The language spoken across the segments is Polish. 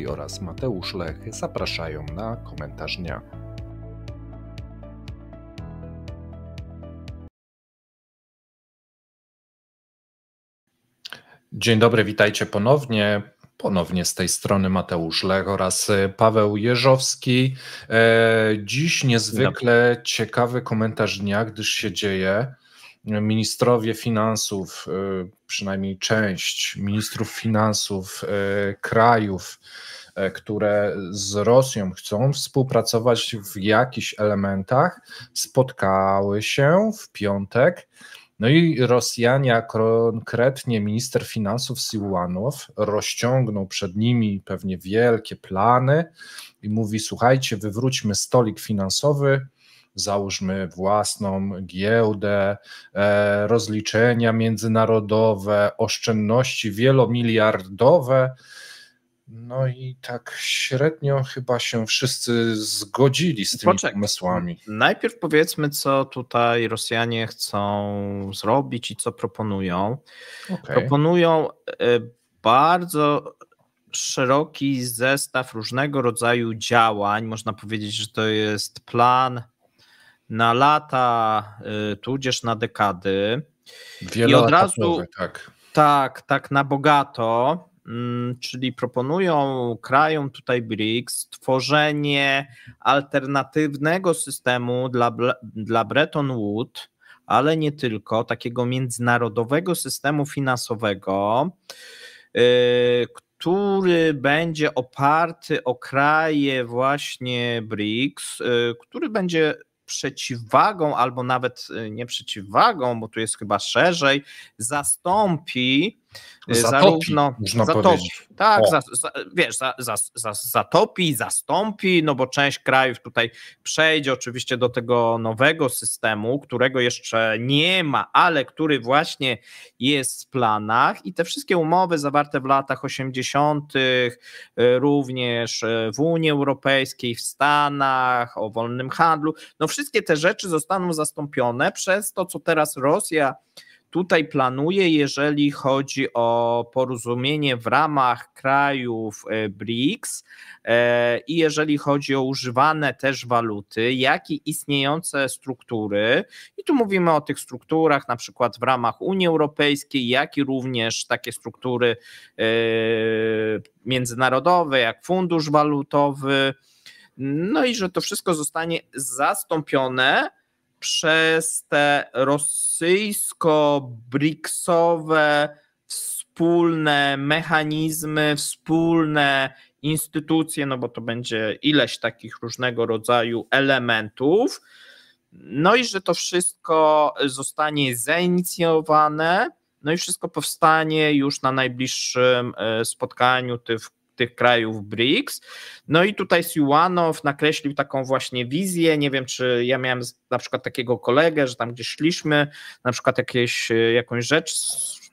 I oraz Mateusz Lech zapraszają na komentarz dnia. Dzień dobry, witajcie ponownie. Ponownie z tej strony Mateusz Lech oraz e, Paweł Jeżowski. E, dziś niezwykle ciekawy komentarz dnia, gdyż się dzieje ministrowie finansów, y, przynajmniej część ministrów finansów y, krajów, y, które z Rosją chcą współpracować w jakichś elementach, spotkały się w piątek. No i Rosjanie, konkretnie minister finansów Siłanow, rozciągnął przed nimi pewnie wielkie plany i mówi: Słuchajcie, wywróćmy stolik finansowy, załóżmy własną giełdę, e, rozliczenia międzynarodowe, oszczędności wielomiliardowe. No i tak średnio chyba się wszyscy zgodzili z tymi Poczek, pomysłami. Najpierw powiedzmy, co tutaj Rosjanie chcą zrobić i co proponują. Okay. Proponują e, bardzo szeroki zestaw różnego rodzaju działań. Można powiedzieć, że to jest plan na lata, y, tudzież na dekady. Wiele I od razu tak. tak, tak na bogato, mm, czyli proponują krajom tutaj BRICS tworzenie alternatywnego systemu dla, dla Bretton Woods, ale nie tylko, takiego międzynarodowego systemu finansowego, y, który będzie oparty o kraje właśnie BRICS, y, który będzie przeciwwagą, albo nawet y, nie przeciwwagą, bo tu jest chyba szerzej, zastąpi Zatopi, no, można zatopi, powiedzieć. tak, za, za, wiesz, za, zatopi, zastąpi, no bo część krajów tutaj przejdzie oczywiście do tego nowego systemu, którego jeszcze nie ma, ale który właśnie jest w planach i te wszystkie umowy zawarte w latach 80., e, również e, w Unii Europejskiej, w Stanach, o wolnym handlu, no wszystkie te rzeczy zostaną zastąpione przez to, co teraz Rosja tutaj planuje, jeżeli chodzi o porozumienie w ramach krajów e, BRICS e, i jeżeli chodzi o używane też waluty, jak i istniejące struktury, i tu mówimy o tych strukturach na przykład w ramach Unii Europejskiej, jak i również takie struktury e, międzynarodowe, jak Fundusz Walutowy, no i że to wszystko zostanie zastąpione przez te rosyjsko-briksowe wspólne mechanizmy, wspólne instytucje, no bo to będzie ileś takich różnego rodzaju elementów. No i że to wszystko zostanie zainicjowane, no i wszystko powstanie już na najbliższym e, spotkaniu tych tych krajów BRICS. No i tutaj Siłanow nakreślił taką właśnie wizję. Nie wiem, czy ja miałem na przykład takiego kolegę, że tam gdzieś szliśmy, na przykład jakieś, e, jakąś rzecz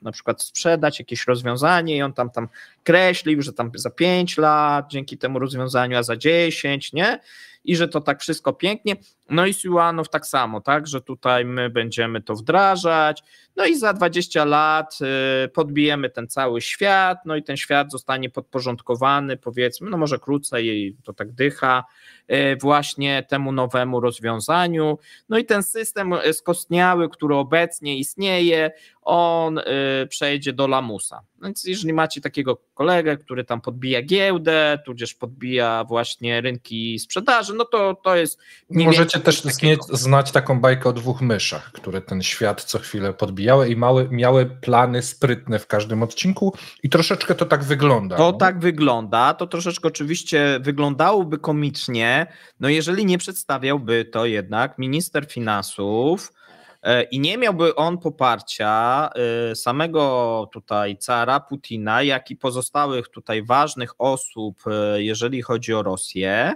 na przykład sprzedać jakieś rozwiązanie i on tam tam podkreślił, że tam za 5 lat dzięki temu rozwiązaniu, a za 10, nie? I że to tak wszystko pięknie. No i Siłanów tak samo, tak, że tutaj my będziemy to wdrażać. No i za 20 lat y, podbijemy ten cały świat, no i ten świat zostanie podporządkowany, powiedzmy, no może krócej, to tak dycha, y, właśnie temu nowemu rozwiązaniu. No i ten system y, skostniały, który obecnie istnieje, on y, przejdzie do lamusa. No więc jeżeli macie takiego kolegę, który tam podbija giełdę, tudzież podbija właśnie rynki sprzedaży, no to to jest. Możecie też znać taką bajkę o dwóch myszach, które ten świat co chwilę podbijały i mały, miały plany sprytne w każdym odcinku, i troszeczkę to tak wygląda. To no. tak wygląda. To troszeczkę oczywiście wyglądałoby komicznie, no jeżeli nie przedstawiałby to jednak minister finansów E, i nie miałby on poparcia e, samego tutaj cara Putina, jak i pozostałych tutaj ważnych osób, e, jeżeli chodzi o Rosję.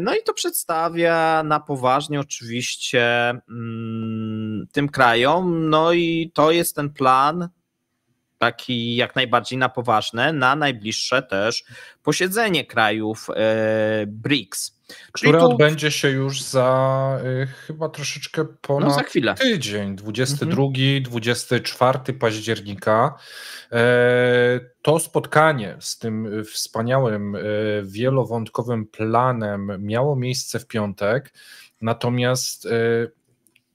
No i to przedstawia na poważnie oczywiście mm, tym krajom. No i to jest ten plan taki jak najbardziej na poważne na najbliższe też posiedzenie krajów BRICS. Która tu... odbędzie się już za y, chyba troszeczkę no, ponad no, za chwilę. tydzień, 22-24 mhm. października. E, to spotkanie z tym y, wspaniałym, e, wielowątkowym planem miało miejsce w piątek, natomiast e,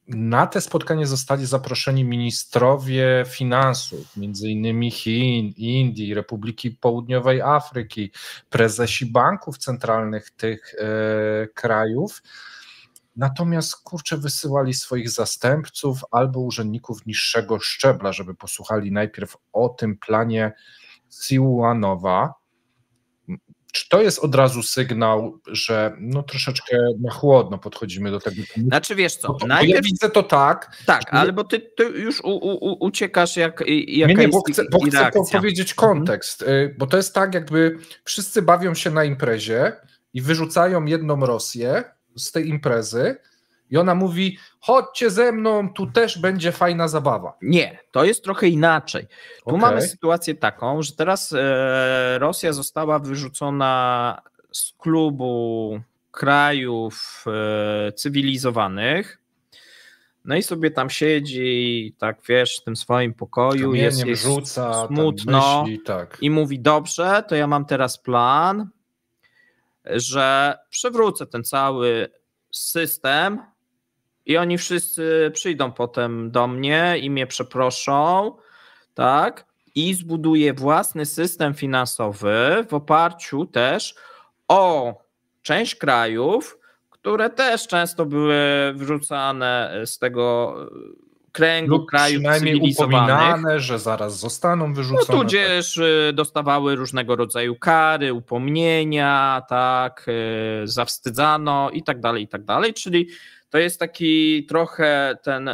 na te spotkanie zostali zaproszeni ministrowie finansów, między innymi Chin, Indii, Republiki Południowej Afryki, prezesi banków centralnych tych e, krajów. Natomiast kurczę, wysyłali swoich zastępców albo urzędników niższego szczebla, żeby posłuchali najpierw o tym planie Siłanowa, czy to jest od razu sygnał, że no troszeczkę na chłodno podchodzimy do tego? Znaczy wiesz co, najpierw... ja widzę to tak. Tak, że... ale bo ty, ty już u, u, uciekasz jak jaka nie, nie, bo chcę, bo chcę powiedzieć mhm. kontekst, mhm. bo to jest tak jakby wszyscy bawią się na imprezie i wyrzucają jedną Rosję z tej imprezy, i ona mówi: chodźcie ze mną, tu też będzie fajna zabawa. Nie, to jest trochę inaczej. Tu okay. mamy sytuację taką, że teraz e, Rosja została wyrzucona z klubu krajów e, cywilizowanych. No i sobie tam siedzi, tak wiesz, w tym swoim pokoju, jest, jest rzuca, smutno myśli, tak. i mówi: Dobrze, to ja mam teraz plan, że przywrócę ten cały system i oni wszyscy przyjdą potem do mnie i mnie przeproszą, tak? I zbuduje własny system finansowy w oparciu też o część krajów, które też często były wrzucane z tego kręgu krajów przynajmniej że zaraz zostaną wyrzucone. No tudzież tak. y, dostawały różnego rodzaju kary, upomnienia, tak, y, zawstydzano i tak dalej, i tak dalej, czyli to jest taki trochę ten,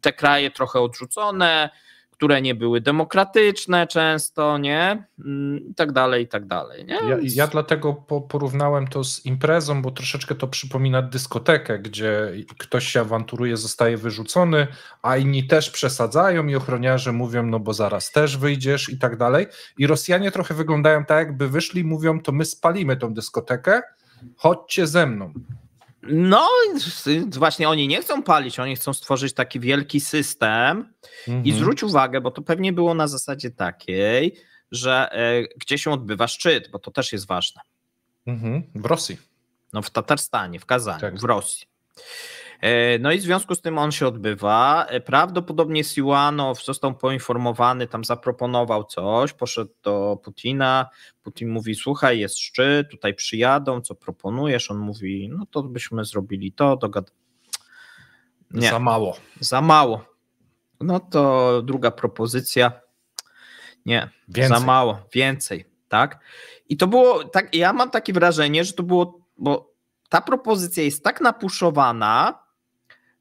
te kraje trochę odrzucone, które nie były demokratyczne często, nie? Mm, I tak dalej, i tak dalej. Nie? Ja, ja dlatego po, porównałem to z imprezą, bo troszeczkę to przypomina dyskotekę, gdzie ktoś się awanturuje, zostaje wyrzucony, a inni też przesadzają i ochroniarze mówią, no bo zaraz też wyjdziesz i tak dalej. I Rosjanie trochę wyglądają tak, jakby wyszli mówią, to my spalimy tą dyskotekę, chodźcie ze mną. No, właśnie oni nie chcą palić, oni chcą stworzyć taki wielki system. Mhm. I zwróć uwagę, bo to pewnie było na zasadzie takiej, że y, gdzie się odbywa szczyt, bo to też jest ważne. Mhm. W Rosji. No, w Tatarstanie, w Kazaniu, tak. w Rosji. E, no i w związku z tym on się odbywa. E, prawdopodobnie Siłanow został poinformowany, tam zaproponował coś, poszedł do Putina. Putin mówi: Słuchaj, jest szczyt, tutaj przyjadą, co proponujesz? On mówi: No to byśmy zrobili to, dogadali. Za mało. Za mało. No to druga propozycja. Nie, więcej. za mało, więcej, tak? I to było tak, ja mam takie wrażenie, że to było, bo ta propozycja jest tak napuszowana,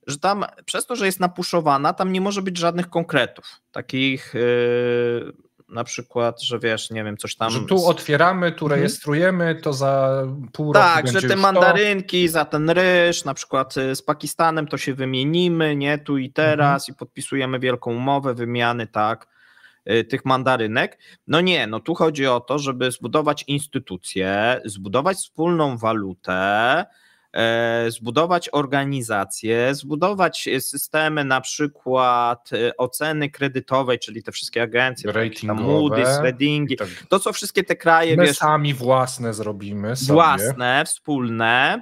że tam przez to, że jest napuszowana, tam nie może być żadnych konkretów, takich yy, na przykład, że wiesz, nie wiem, coś tam... Że tu otwieramy, tu mhm. rejestrujemy, to za pół tak, roku Tak, że te mandarynki to. za ten ryż, na przykład y, z Pakistanem to się wymienimy, nie, tu i mhm. teraz mhm. i podpisujemy wielką umowę wymiany, tak, y, tych mandarynek. No nie, no tu chodzi o to, żeby zbudować instytucje, zbudować wspólną walutę, E, zbudować organizację, zbudować systemy na przykład e, oceny kredytowej, czyli te wszystkie agencje, Ratingowe, Moody's, Readingi, tak to co wszystkie te kraje... My wiesz, sami własne zrobimy sobie. Własne, wspólne,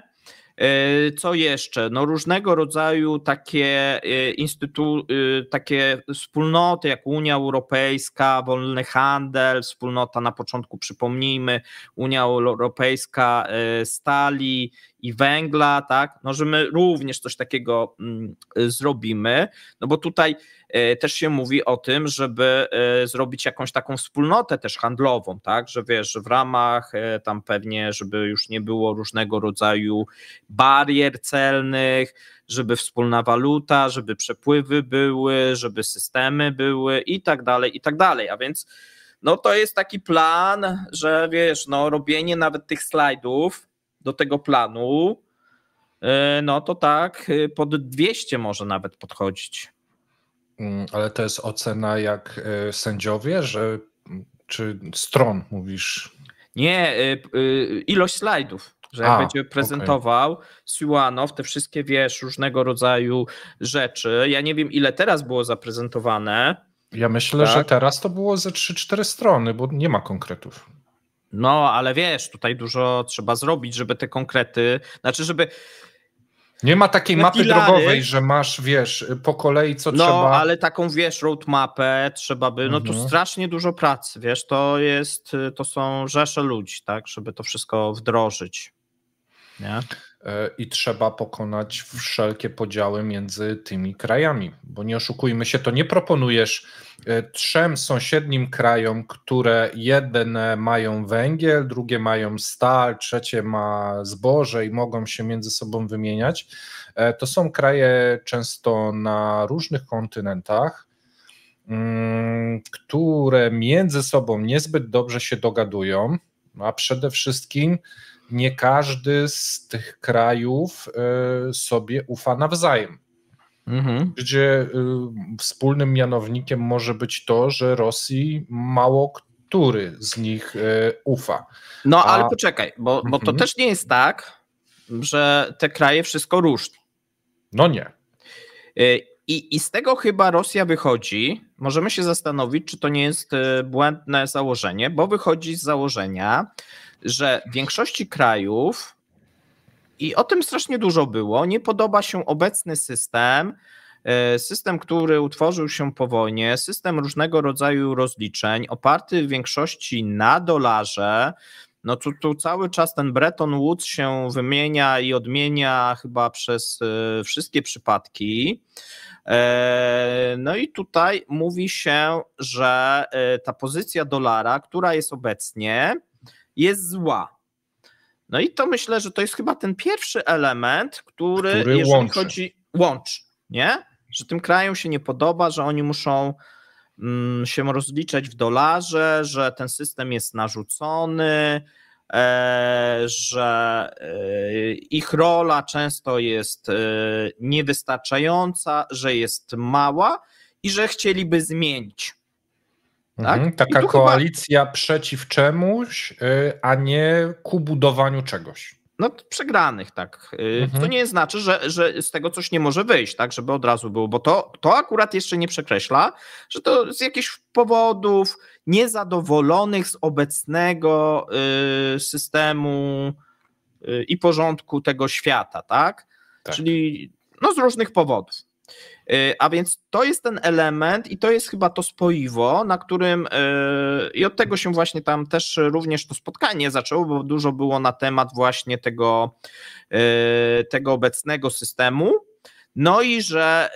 E, co jeszcze? No różnego rodzaju takie e, instytu, e, takie wspólnoty jak Unia Europejska, wolny handel, wspólnota na początku przypomnijmy, Unia Europejska stali i węgla, tak? No, że my również coś takiego mm, zrobimy, no bo tutaj E, też się mówi o tym, żeby e, zrobić jakąś taką wspólnotę też handlową, tak, że wiesz, w ramach e, tam pewnie, żeby już nie było różnego rodzaju barier celnych, żeby wspólna waluta, żeby przepływy były, żeby systemy były i tak dalej, i tak dalej, a więc no to jest taki plan, że wiesz, no robienie nawet tych slajdów do tego planu, no to tak pod 200 może nawet podchodzić. Mm, ale to jest ocena jak e, sędziowie, że mm, czy stron mówisz? Nie, e, e, ilość slajdów że jak będzie prezentował okay. Siłanow te wszystkie, wiesz, różnego rodzaju rzeczy. Ja nie wiem, ile teraz było zaprezentowane. Ja myślę, tak? że teraz to było ze 3-4 strony, bo nie ma konkretów. No, ale wiesz, tutaj dużo trzeba zrobić, żeby te konkrety, znaczy, żeby nie ma takiej mapy drogowej, że masz, wiesz, po kolei co no, trzeba. No, ale taką, wiesz, roadmapę trzeba by, no mhm. tu strasznie dużo pracy, wiesz, to jest, y, to są rzesze ludzi, tak, żeby to wszystko wdrożyć, nie? E, i trzeba pokonać wszelkie podziały między tymi krajami. Bo nie oszukujmy się, to nie proponujesz e, trzem sąsiednim krajom, które jedne mają węgiel, drugie mają stal, trzecie ma zboże i mogą się między sobą wymieniać. E, to są kraje często na różnych kontynentach mm, które między sobą niezbyt dobrze się dogadują, a przede wszystkim nie każdy z tych krajów e, sobie ufa nawzajem. Mhm. Gdzie e, wspólnym mianownikiem może być to, że Rosji mało który z nich e, ufa. No ale poczekaj, bo, bo to mhm. też nie jest tak, że te kraje wszystko różni. No nie. I, I z tego chyba Rosja wychodzi. Możemy się zastanowić, czy to nie jest błędne założenie, bo wychodzi z założenia, że w większości krajów, i o tym strasznie dużo było, nie podoba się obecny system, e, system, który utworzył się po wojnie, system różnego rodzaju rozliczeń, oparty w większości na dolarze. No tu, tu cały czas ten Bretton Woods się wymienia i odmienia chyba przez e, wszystkie przypadki. E, no i tutaj mówi się, że ta pozycja dolara, która jest obecnie, jest zła. No i to myślę, że to jest chyba ten pierwszy element, który, który jeżeli łączy. chodzi łącz, nie? Że tym krajom się nie podoba, że oni muszą mm, się rozliczać w dolarze, że ten system jest narzucony, e, że e, ich rola często jest e, niewystarczająca, że jest mała i że chcieliby zmienić. Tak? Mhm, taka koalicja chyba... przeciw czemuś, y, a nie ku budowaniu czegoś. No, przegranych, tak. Y, mhm. To nie znaczy, że, że z tego coś nie może wyjść, tak, żeby od razu było, bo to, to akurat jeszcze nie przekreśla, że to z jakichś powodów niezadowolonych z obecnego y, systemu y, i porządku tego świata, tak? tak? Czyli no, z różnych powodów. Y, a więc to jest ten element i to jest chyba to spoiwo, na którym y, i od tego się właśnie tam też również to spotkanie zaczęło, bo dużo było na temat właśnie tego, y, tego obecnego systemu. No i że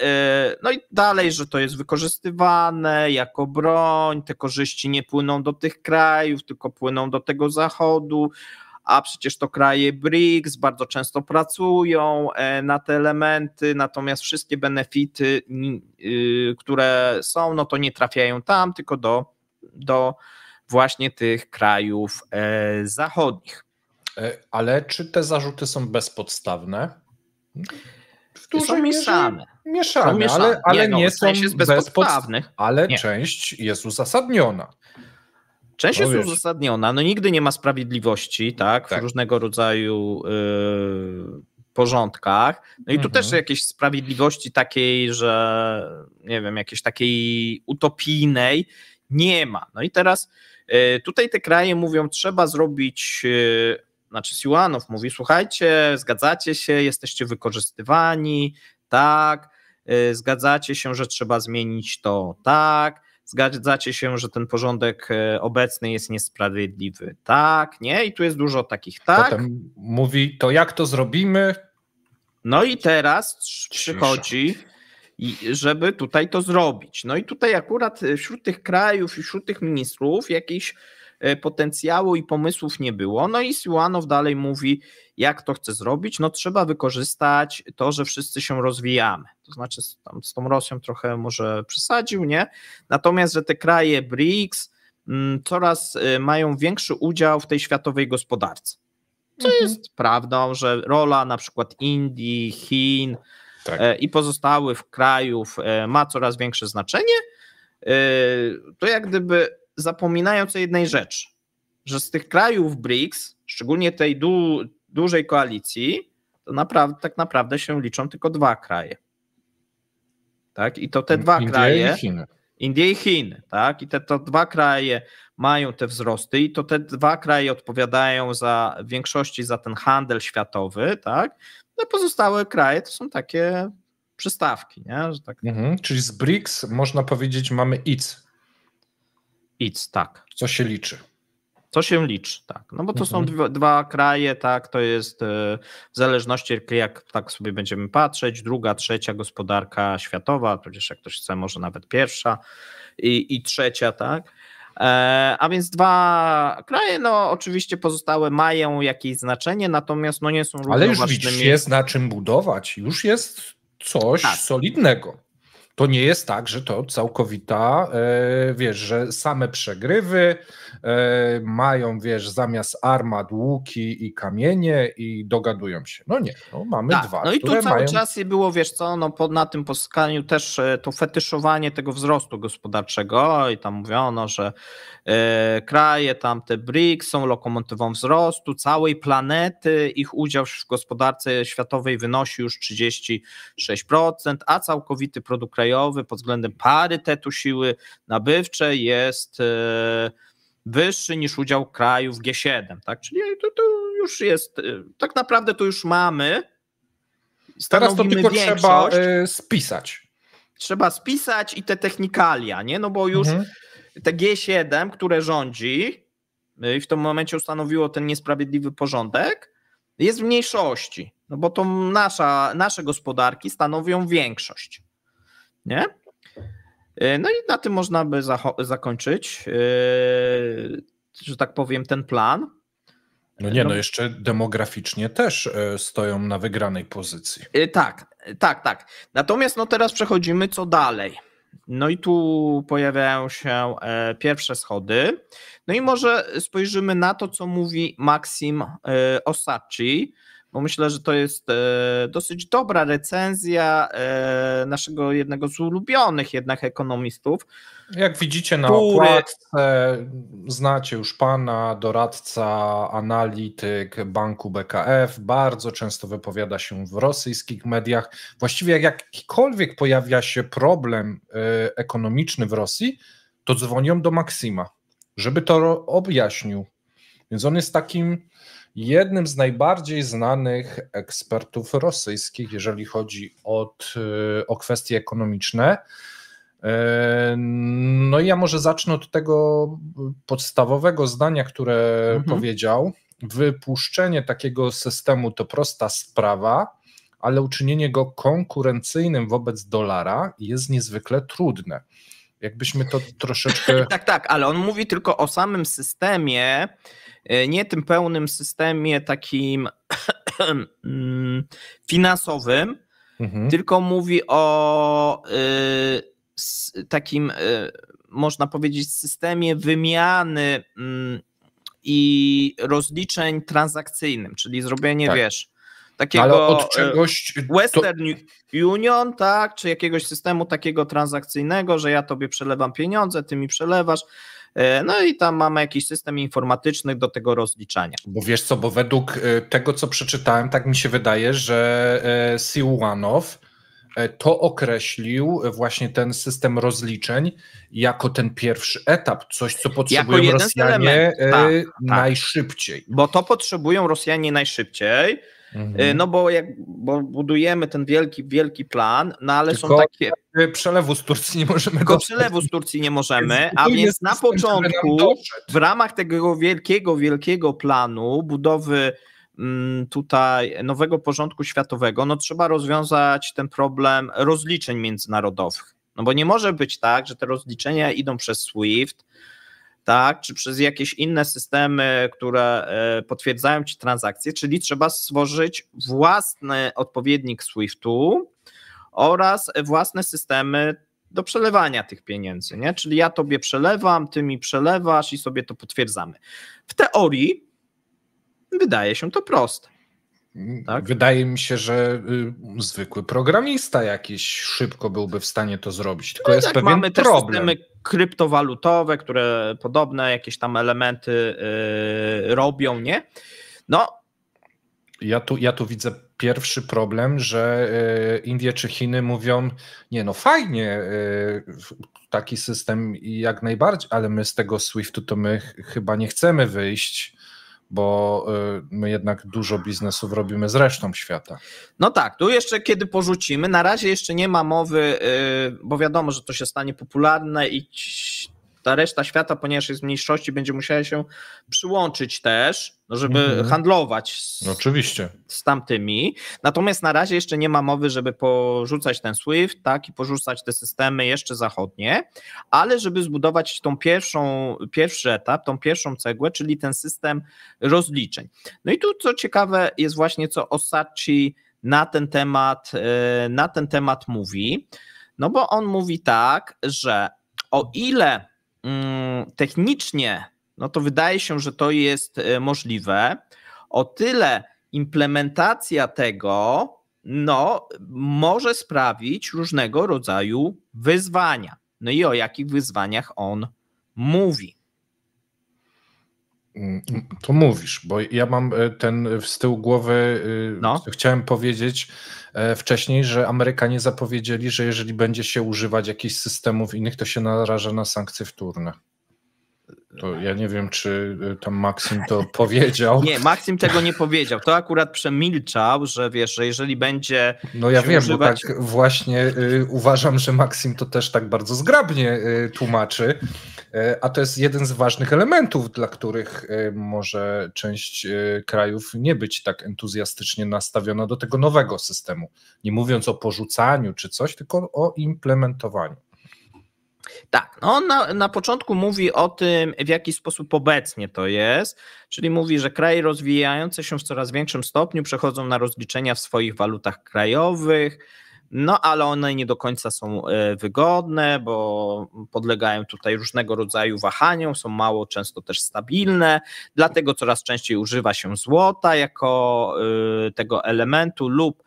no i dalej, że to jest wykorzystywane jako broń, te korzyści nie płyną do tych krajów, tylko płyną do tego zachodu, a przecież to kraje BRICS bardzo często pracują e, na te elementy, natomiast wszystkie benefity, y, które są, no to nie trafiają tam, tylko do, do właśnie tych krajów e, zachodnich. E, ale czy te zarzuty są bezpodstawne? W dużej są mieszane. Mieszane, są mieszane. ale, ale nie, no, nie w sensie są bezpodstawne. Bezpodst ale nie. część jest uzasadniona. Część jest uzasadniona, no nigdy nie ma sprawiedliwości, tak, tak. w różnego rodzaju y, porządkach. No i tu mhm. też jakiejś sprawiedliwości takiej, że nie wiem, jakiejś takiej utopijnej nie ma. No i teraz y, tutaj te kraje mówią, trzeba zrobić yy, znaczy Siłanow mówi, słuchajcie, zgadzacie się, jesteście wykorzystywani, tak, y, zgadzacie się, że trzeba zmienić to, tak, Zgadzacie się, że ten porządek e, obecny jest niesprawiedliwy. Tak, nie? I tu jest dużo takich tak. Potem mówi, to jak to zrobimy? No i teraz przychodzi, żeby tutaj to zrobić. No i tutaj akurat e, wśród tych krajów i wśród tych ministrów jakiś e, potencjału i pomysłów nie było. No i Siłanow dalej mówi, jak to chcę zrobić? No trzeba wykorzystać to, że wszyscy się rozwijamy. To znaczy z, tam, z tą Rosją trochę może przesadził, nie? Natomiast, że te kraje BRICS m, mm, coraz y, mają większy udział w tej światowej gospodarce. Co mhm. jest prawdą, że rola na przykład Indii, Chin tak. E, i pozostałych krajów e, ma coraz większe znaczenie, e, to jak gdyby zapominając o jednej rzeczy, że z tych krajów BRICS, szczególnie tej du, dużej koalicji, to naprawdę, tak naprawdę się liczą tylko dwa kraje. Tak? I to te dwa kraje. I Chiny. Indie i Chiny, tak? I te to dwa kraje mają te wzrosty, i to te dwa kraje odpowiadają za w większości za ten handel światowy, tak? No pozostałe kraje to są takie przystawki, nie? Że tak... Mhm, czyli z BRICS można powiedzieć, mamy IC. IC, tak. Co się liczy. Co się liczy, tak. No bo to mhm. są dwa, dwa, kraje, tak, to jest e, w zależności jak tak sobie będziemy patrzeć, druga, trzecia gospodarka światowa, tudzież jak ktoś chce, może nawet pierwsza i, i trzecia, tak. E, a więc dwa kraje, no oczywiście pozostałe mają jakieś znaczenie, natomiast no nie są Ale już widzisz, jest na czym budować, już jest coś tak. solidnego. To nie jest tak, że to całkowita, e, wiesz, że same przegrywy e, mają, wiesz, zamiast armat łuki i kamienie i dogadują się. No nie, no mamy tak, dwa. No i tu cały mają... czas było, wiesz co, no po, na tym poskaniu też e, to fetyszowanie tego wzrostu gospodarczego i tam mówiono, że e, kraje tam te BRICS są lokomotywą wzrostu całej planety, ich udział w gospodarce światowej wynosi już 36%, a całkowity produkt krajowy krajowy pod względem parytetu siły nabywczej jest e, wyższy niż udział kraju w G7, tak? Czyli to, to już jest, e, tak naprawdę to już mamy. Teraz to tylko większość. trzeba y, spisać. Trzeba spisać i te technikalia, nie? No bo już mhm. te G7, które rządzi e, i w tym momencie ustanowiło ten niesprawiedliwy porządek, jest w mniejszości, no bo to nasza, nasze gospodarki stanowią większość. Nie? E, no i na tym można by zakończyć, e, że tak powiem, ten plan. No nie, no, no jeszcze demograficznie też e, stoją na wygranej pozycji. Tak, tak, tak. Natomiast no teraz przechodzimy co dalej. No i tu pojawiają się pierwsze schody. No i może spojrzymy na to, co mówi Maksim Osaci, bo myślę, że to jest e, dosyć dobra recenzja e, naszego jednego z ulubionych jednak ekonomistów. Jak widzicie na który... okładce, znacie już pana, doradca, analityk banku BKF, bardzo często wypowiada się w rosyjskich mediach. Właściwie jak jakikolwiek pojawia się problem e, ekonomiczny w Rosji, to dzwonią do Maksima, żeby to objaśnił. Więc on jest takim jednym z najbardziej znanych ekspertów rosyjskich, jeżeli chodzi od, e, o kwestie ekonomiczne. E, no i ja może zacznę od tego podstawowego zdania, które mhm. powiedział. Wypuszczenie takiego systemu to prosta sprawa, ale uczynienie go konkurencyjnym wobec dolara jest niezwykle trudne. Jakbyśmy to troszeczkę. tak, tak, ale on mówi tylko o samym systemie, E, nie tym pełnym systemie takim mm, finansowym, mhm. tylko mówi o e, takim, e, można powiedzieć, systemie wymiany mm, i rozliczeń transakcyjnym, czyli zrobienie, tak. wiesz, no, takiego od czegoś Western to... Union, tak, czy jakiegoś systemu takiego transakcyjnego, że ja tobie przelewam pieniądze, ty mi przelewasz. E, no i tam mamy jakiś system informatyczny do tego rozliczania. Bo wiesz co, bo według e, tego, co przeczytałem, tak mi się wydaje, że e, Siłanow to określił właśnie ten system rozliczeń jako ten pierwszy etap, coś co potrzebują Rosjanie tak, tak. najszybciej. Bo to potrzebują Rosjanie najszybciej, Mhm. Y, no bo, jak, bo budujemy ten wielki, wielki plan, no ale Tylko są takie. Przelewu z Turcji nie możemy. Tylko dostać. przelewu z Turcji nie możemy, a więc na początku, w ramach tego wielkiego, wielkiego planu budowy mm, tutaj nowego porządku światowego, no trzeba rozwiązać ten problem rozliczeń międzynarodowych. No bo nie może być tak, że te rozliczenia idą przez SWIFT, tak, czy przez jakieś inne systemy, które e, potwierdzają ci transakcje, czyli trzeba stworzyć własny odpowiednik SWIFT-u oraz własne systemy do przelewania tych pieniędzy, nie? Czyli ja tobie przelewam, ty mi przelewasz i sobie to potwierdzamy. W teorii wydaje się to proste. Tak? Wydaje mi się, że y, zwykły programista jakiś szybko byłby w stanie to zrobić. Tylko no jest tak, pewien mamy problem. Też systemy kryptowalutowe, które podobne jakieś tam elementy y, robią, nie? No. Ja tu, ja tu widzę pierwszy problem, że y, Indie czy Chiny mówią, nie no fajnie, y, taki system jak najbardziej, ale my z tego Swiftu to my ch chyba nie chcemy wyjść bo y, my jednak dużo biznesów robimy z resztą świata. No tak, tu jeszcze kiedy porzucimy, na razie jeszcze nie ma mowy, y, bo wiadomo, że to się stanie popularne i ta reszta świata, ponieważ jest w mniejszości, będzie musiała się przyłączyć też, no żeby mhm. handlować z, Oczywiście. z tamtymi. Natomiast na razie jeszcze nie ma mowy, żeby porzucać ten SWIFT tak, i porzucać te systemy jeszcze zachodnie, ale żeby zbudować tą pierwszą, pierwszy etap, tą pierwszą cegłę, czyli ten system rozliczeń. No i tu co ciekawe jest właśnie, co Osaci na ten temat, e, na ten temat mówi. No bo on mówi tak, że o ile Mm, technicznie, no to wydaje się, że to jest e, możliwe. O tyle implementacja tego no, może sprawić różnego rodzaju wyzwania. No i o jakich wyzwaniach on mówi. Mm, to mówisz, bo ja mam e, ten e, z tyłu głowy, e, no. chciałem powiedzieć wcześniej, że Amerykanie zapowiedzieli, że jeżeli będzie się używać jakichś systemów innych, to się naraża na sankcje wtórne. To ja nie wiem, czy e, tam Maksim to powiedział. Nie, Maksim tego nie powiedział. To akurat przemilczał, że wiesz, że jeżeli będzie. No ja wiem, używać... bo tak właśnie y, uważam, że Maksim to też tak bardzo zgrabnie y, tłumaczy. Y, a to jest jeden z ważnych elementów, dla których może część krajów nie być tak entuzjastycznie nastawiona do tego nowego systemu. Nie mówiąc o porzucaniu czy coś, tylko o implementowaniu. Tak, no on na, na początku mówi o tym, w jaki sposób obecnie to jest, czyli mówi, że kraje rozwijające się w coraz większym stopniu przechodzą na rozliczenia w swoich walutach krajowych, no ale one nie do końca są e, wygodne, bo podlegają tutaj różnego rodzaju wahaniom, są mało często też stabilne, dlatego coraz częściej używa się złota jako e, tego elementu lub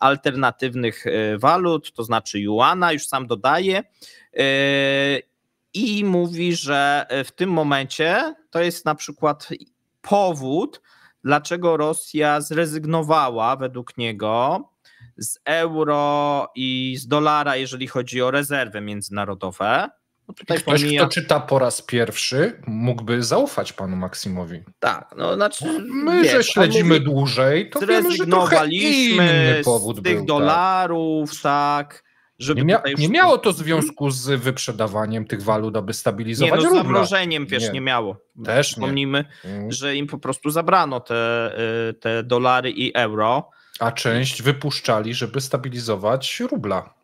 alternatywnych e, walut, to znaczy juana, już sam dodaje. Yy, i mówi, że e, w tym momencie to jest na przykład powód, dlaczego Rosja zrezygnowała według niego z euro i z dolara, jeżeli chodzi o rezerwy międzynarodowe. No tutaj Ktoś, pomijam... kto czyta po raz pierwszy, mógłby zaufać panu Maksimowi. Tak, no znaczy... No, my, wiesz, że śledzimy mówi, dłużej, to wiemy, że trochę inny powód z tych był, tak. dolarów, tak. tak żeby nie, mia już... nie miało to związku z wyprzedawaniem tych walut, aby stabilizować nie, no, rubla. zamrożeniem wiesz, nie, nie miało. Też Wspomnijmy, nie. Mhm. że im po prostu zabrano te, y, te dolary i euro. A część wypuszczali, żeby stabilizować rubla.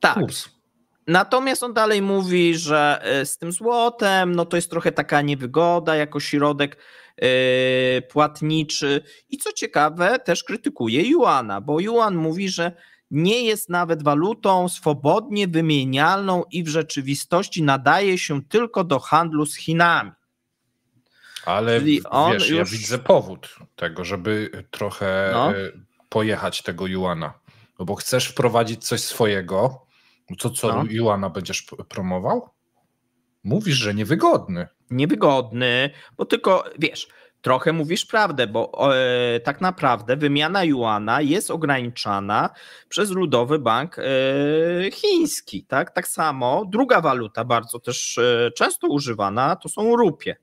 Tak. Natomiast on dalej mówi, że y, z tym złotem, no to jest trochę taka niewygoda jako środek y, płatniczy. I co ciekawe, też krytykuje Juana, bo Juan mówi, że nie jest nawet walutą swobodnie wymienialną i w rzeczywistości nadaje się tylko do handlu z Chinami. Ale Czyli on wiesz, już... ja widzę powód tego, żeby trochę no. E, pojechać tego Juana. No bo chcesz wprowadzić coś swojego, co no co no. Juana będziesz promował? Mówisz, że niewygodny. Niewygodny, bo tylko wiesz, Trochę mówisz prawdę, bo e, tak naprawdę wymiana juana jest ograniczana przez Ludowy Bank e, Chiński. Tak? tak samo druga waluta, bardzo też e, często używana, to są rupie,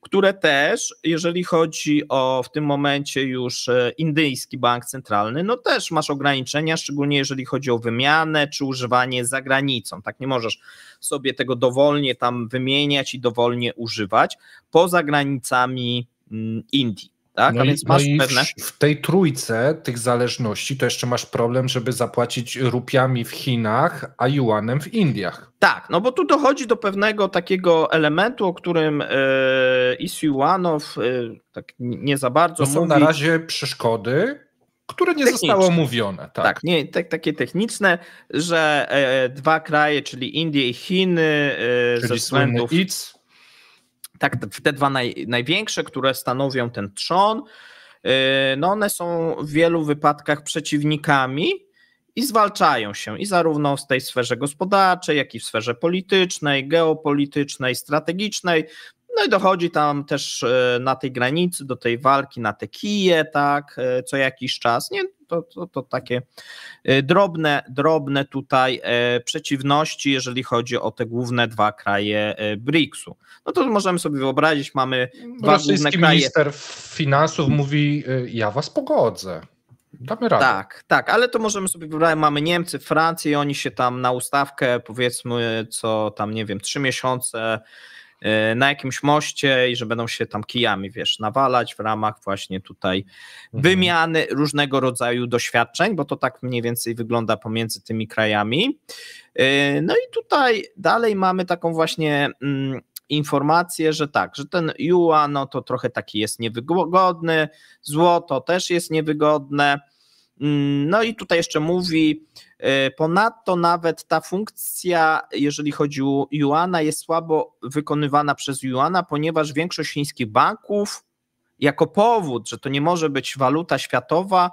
które też, jeżeli chodzi o w tym momencie już e, indyjski bank centralny, no też masz ograniczenia, szczególnie jeżeli chodzi o wymianę czy używanie za granicą. Tak nie możesz sobie tego dowolnie tam wymieniać i dowolnie używać poza granicami Mm, Indii. Tak? No A i, więc no masz no pewne... w, w tej trójce tych zależności to jeszcze masz problem, żeby zapłacić rupiami w Chinach, a juanem w Indiach. Tak, no bo tu dochodzi do pewnego takiego elementu, o którym yy, Isuiwanow yy, tak nie za bardzo to są mówi. na razie przeszkody, które nie techniczne. zostało omówione. Tak, tak nie, takie techniczne, że e, dwa kraje, czyli Indie i Chiny e, czyli ze względów tak te dwa naj, największe, które stanowią ten trzon, y, no one są w wielu wypadkach przeciwnikami i zwalczają się i zarówno w tej sferze gospodarczej, jak i w sferze politycznej, geopolitycznej, strategicznej. No i dochodzi tam też y, na tej granicy do tej walki na te kije, tak, y, co jakiś czas. Nie, to, to, to takie e, drobne, drobne tutaj e, przeciwności, jeżeli chodzi o te główne dwa kraje e, BRICS-u. No to możemy sobie wyobrazić, mamy dwa główne kraje. minister finansów mówi, ja was pogodzę. Damy radę. Tak, tak, ale to możemy sobie wyobrazić, mamy Niemcy, Francję i oni się tam na ustawkę powiedzmy co tam, nie wiem, trzy miesiące E, na jakimś moście i że będą się tam kijami, wiesz, nawalać w ramach właśnie tutaj mhm. wymiany różnego rodzaju doświadczeń, bo to tak mniej więcej wygląda pomiędzy tymi krajami. E, no i tutaj dalej mamy taką właśnie mm, informację, że tak, że ten Juan no to trochę taki jest niewygodny, złoto też jest niewygodne, Mm, no i tutaj jeszcze mówi, e, ponadto nawet ta funkcja, jeżeli chodzi o Juana, jest słabo wykonywana przez Juana, ponieważ większość chińskich banków jako powód, że to nie może być waluta światowa,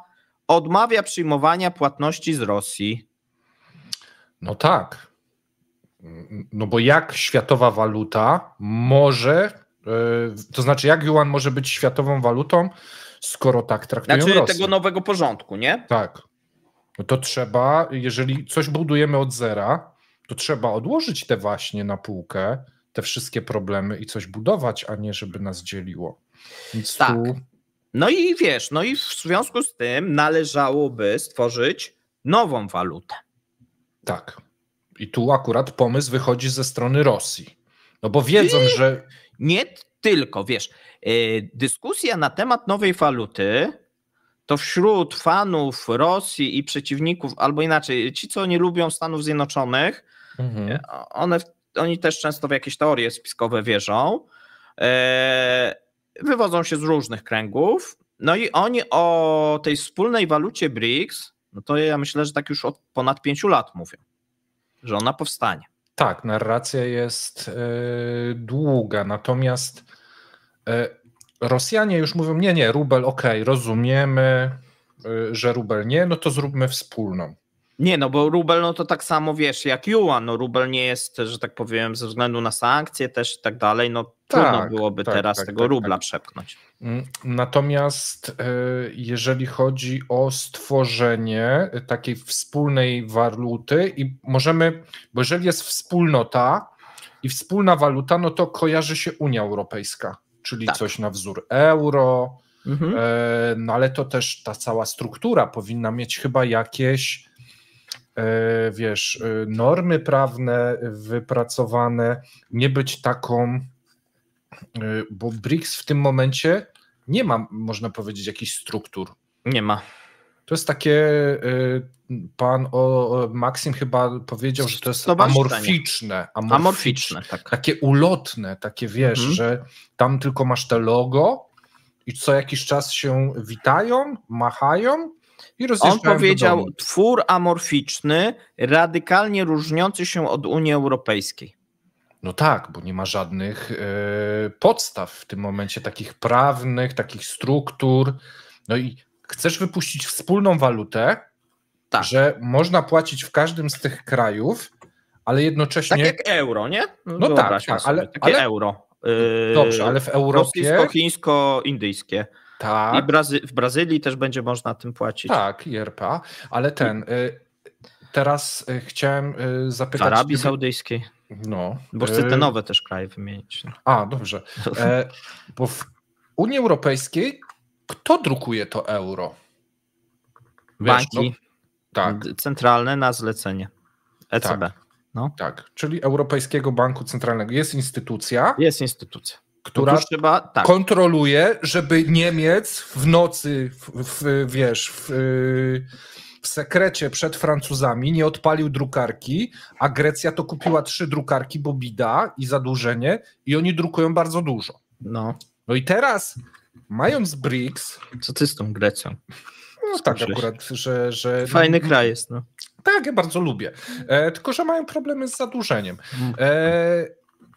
odmawia przyjmowania płatności z Rosji. No tak. No bo jak światowa waluta może, e, to znaczy jak yuan może być światową walutą, skoro tak traktują Znaczy Rosję. tego nowego porządku, nie? Tak. No to trzeba, jeżeli coś budujemy od zera, to trzeba odłożyć te właśnie na półkę, te wszystkie problemy i coś budować, a nie żeby nas dzieliło. Więc tak. Tu... No i wiesz, no i w związku z tym należałoby stworzyć nową walutę. Tak. I tu akurat pomysł wychodzi ze strony Rosji. No bo wiedzą, I że. Nie tylko, wiesz, Y, dyskusja na temat nowej waluty to wśród fanów Rosji i przeciwników, albo inaczej, ci, co nie lubią Stanów Zjednoczonych, mhm. Y, one, oni też często w jakieś teorie spiskowe wierzą, y, wywodzą się z różnych kręgów. No i oni o tej wspólnej walucie BRICS, no to ja myślę, że tak już od ponad pięciu lat mówią, że ona powstanie. Tak, narracja jest długa, natomiast E, Rosjanie już mówią, nie, nie, rubel, okej, okay, rozumiemy, e, że rubel nie, no to zróbmy wspólną. Nie, no bo rubel, no to tak samo wiesz, jak yuan, no rubel nie jest, że tak powiem, ze względu na sankcje też i tak dalej, no trudno tak, byłoby tak, teraz tak, tego tak, rubla tak. przepchnąć. Mm, natomiast e, jeżeli chodzi o stworzenie takiej wspólnej waluty i możemy, bo jeżeli jest wspólnota i wspólna waluta, no to kojarzy się Unia Europejska czyli tak. coś na wzór euro. Mhm. E, no ale to też ta cała struktura powinna mieć chyba jakieś, e, wiesz, e, normy prawne wypracowane, nie być taką, bo BRICS w tym momencie nie ma, można powiedzieć, jakichś struktur. Nie ma. To jest takie, y, pan o, o Maksim chyba powiedział, że to jest to amorficzne, amorficzne. Amorficzne, tak. Takie ulotne, takie wiesz, mhm. że tam tylko masz te logo i co jakiś czas się witają, machają i rozjeżdżają On powiedział do twór amorficzny, radykalnie różniący się od Unii Europejskiej. No tak, bo nie ma żadnych y, podstaw w tym momencie takich prawnych, takich struktur. No i chcesz wypuścić wspólną walutę, tak. że można płacić w każdym z tych krajów, ale jednocześnie. Tak jak euro, nie? No, no tak, tak ale takie ale... euro. Yy, Dobrze, ale w Europie. Rosyjsko, Chińsko-indyjskie. Tak. I Brazy... w Brazylii też będzie można tym płacić. Tak, IRPA, ale ten. Y, teraz y, chciałem y, zapytać. W Arabii Saudyjskiej. No. Bo chcę te nowe też kraje wymienić. No. A, dobrze. E, bo w Unii Europejskiej kto drukuje to euro? Wiesz, no, Banki no, tak. centralne na zlecenie ECB. Tak. No. tak, czyli Europejskiego Banku Centralnego. Jest instytucja. Jest instytucja która trzeba, tak. kontroluje, żeby Niemiec w nocy, w, w, wiesz, w, w sekrecie przed Francuzami nie odpalił drukarki, a Grecja to kupiła trzy drukarki, bo bida i zadłużenie, i oni drukują bardzo dużo. No. No i teraz mając BRICS... Co ty z tą Grecją? No tak akurat, że... że Fajny kraj jest, no. Tak, ja bardzo lubię. E, tylko, że mają problemy z zadłużeniem. Mm. E,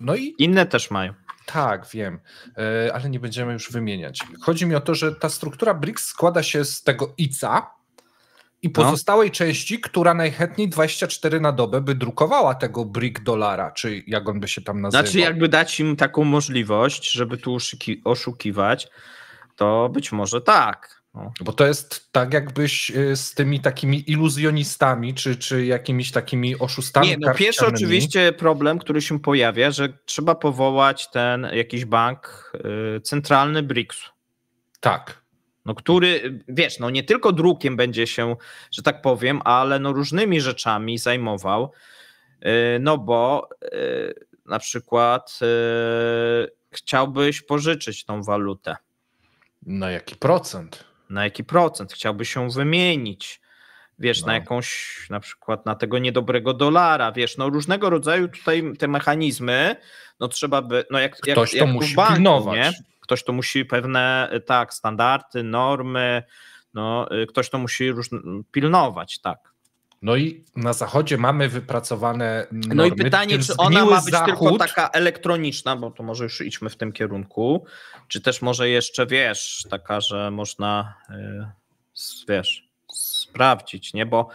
no i... Inne też mają. Tak, wiem, e, ale nie będziemy już wymieniać. Chodzi mi o to, że ta struktura BRICS składa się z tego ICA, i no. pozostałej no. części, która najchętniej 24 na dobę by drukowała tego brick dolara, czy jak on by się tam nazywał. Znaczy, jakby dać im taką możliwość, żeby tu oszukiwać, to być może tak. No. Bo to jest tak, jakbyś y, z tymi takimi iluzjonistami, czy, czy jakimiś takimi oszustami. Nie, no pierwszy oczywiście problem, który się pojawia, że trzeba powołać ten jakiś bank y, centralny BRICS. Tak no który, wiesz, no nie tylko drukiem będzie się, że tak powiem, ale no różnymi rzeczami zajmował, e, no bo e, na przykład e, chciałbyś pożyczyć tą walutę. Na jaki procent? Na jaki procent? Chciałbyś się wymienić, wiesz, no. na jakąś, na przykład na tego niedobrego dolara, wiesz, no różnego rodzaju tutaj te mechanizmy, no trzeba by, no jak, Ktoś jak, to jak musi banku, pilnować. Nie? Ktoś to musi pewne, y, tak, standardy, normy, no, y, ktoś to musi pilnować, tak. No i na zachodzie mamy wypracowane. Normy, no i pytanie, czy ona ma być zachód... tylko taka elektroniczna, bo to może już idźmy w tym kierunku, czy też może jeszcze wiesz, taka, że można yy, wiesz, sprawdzić, nie? Bo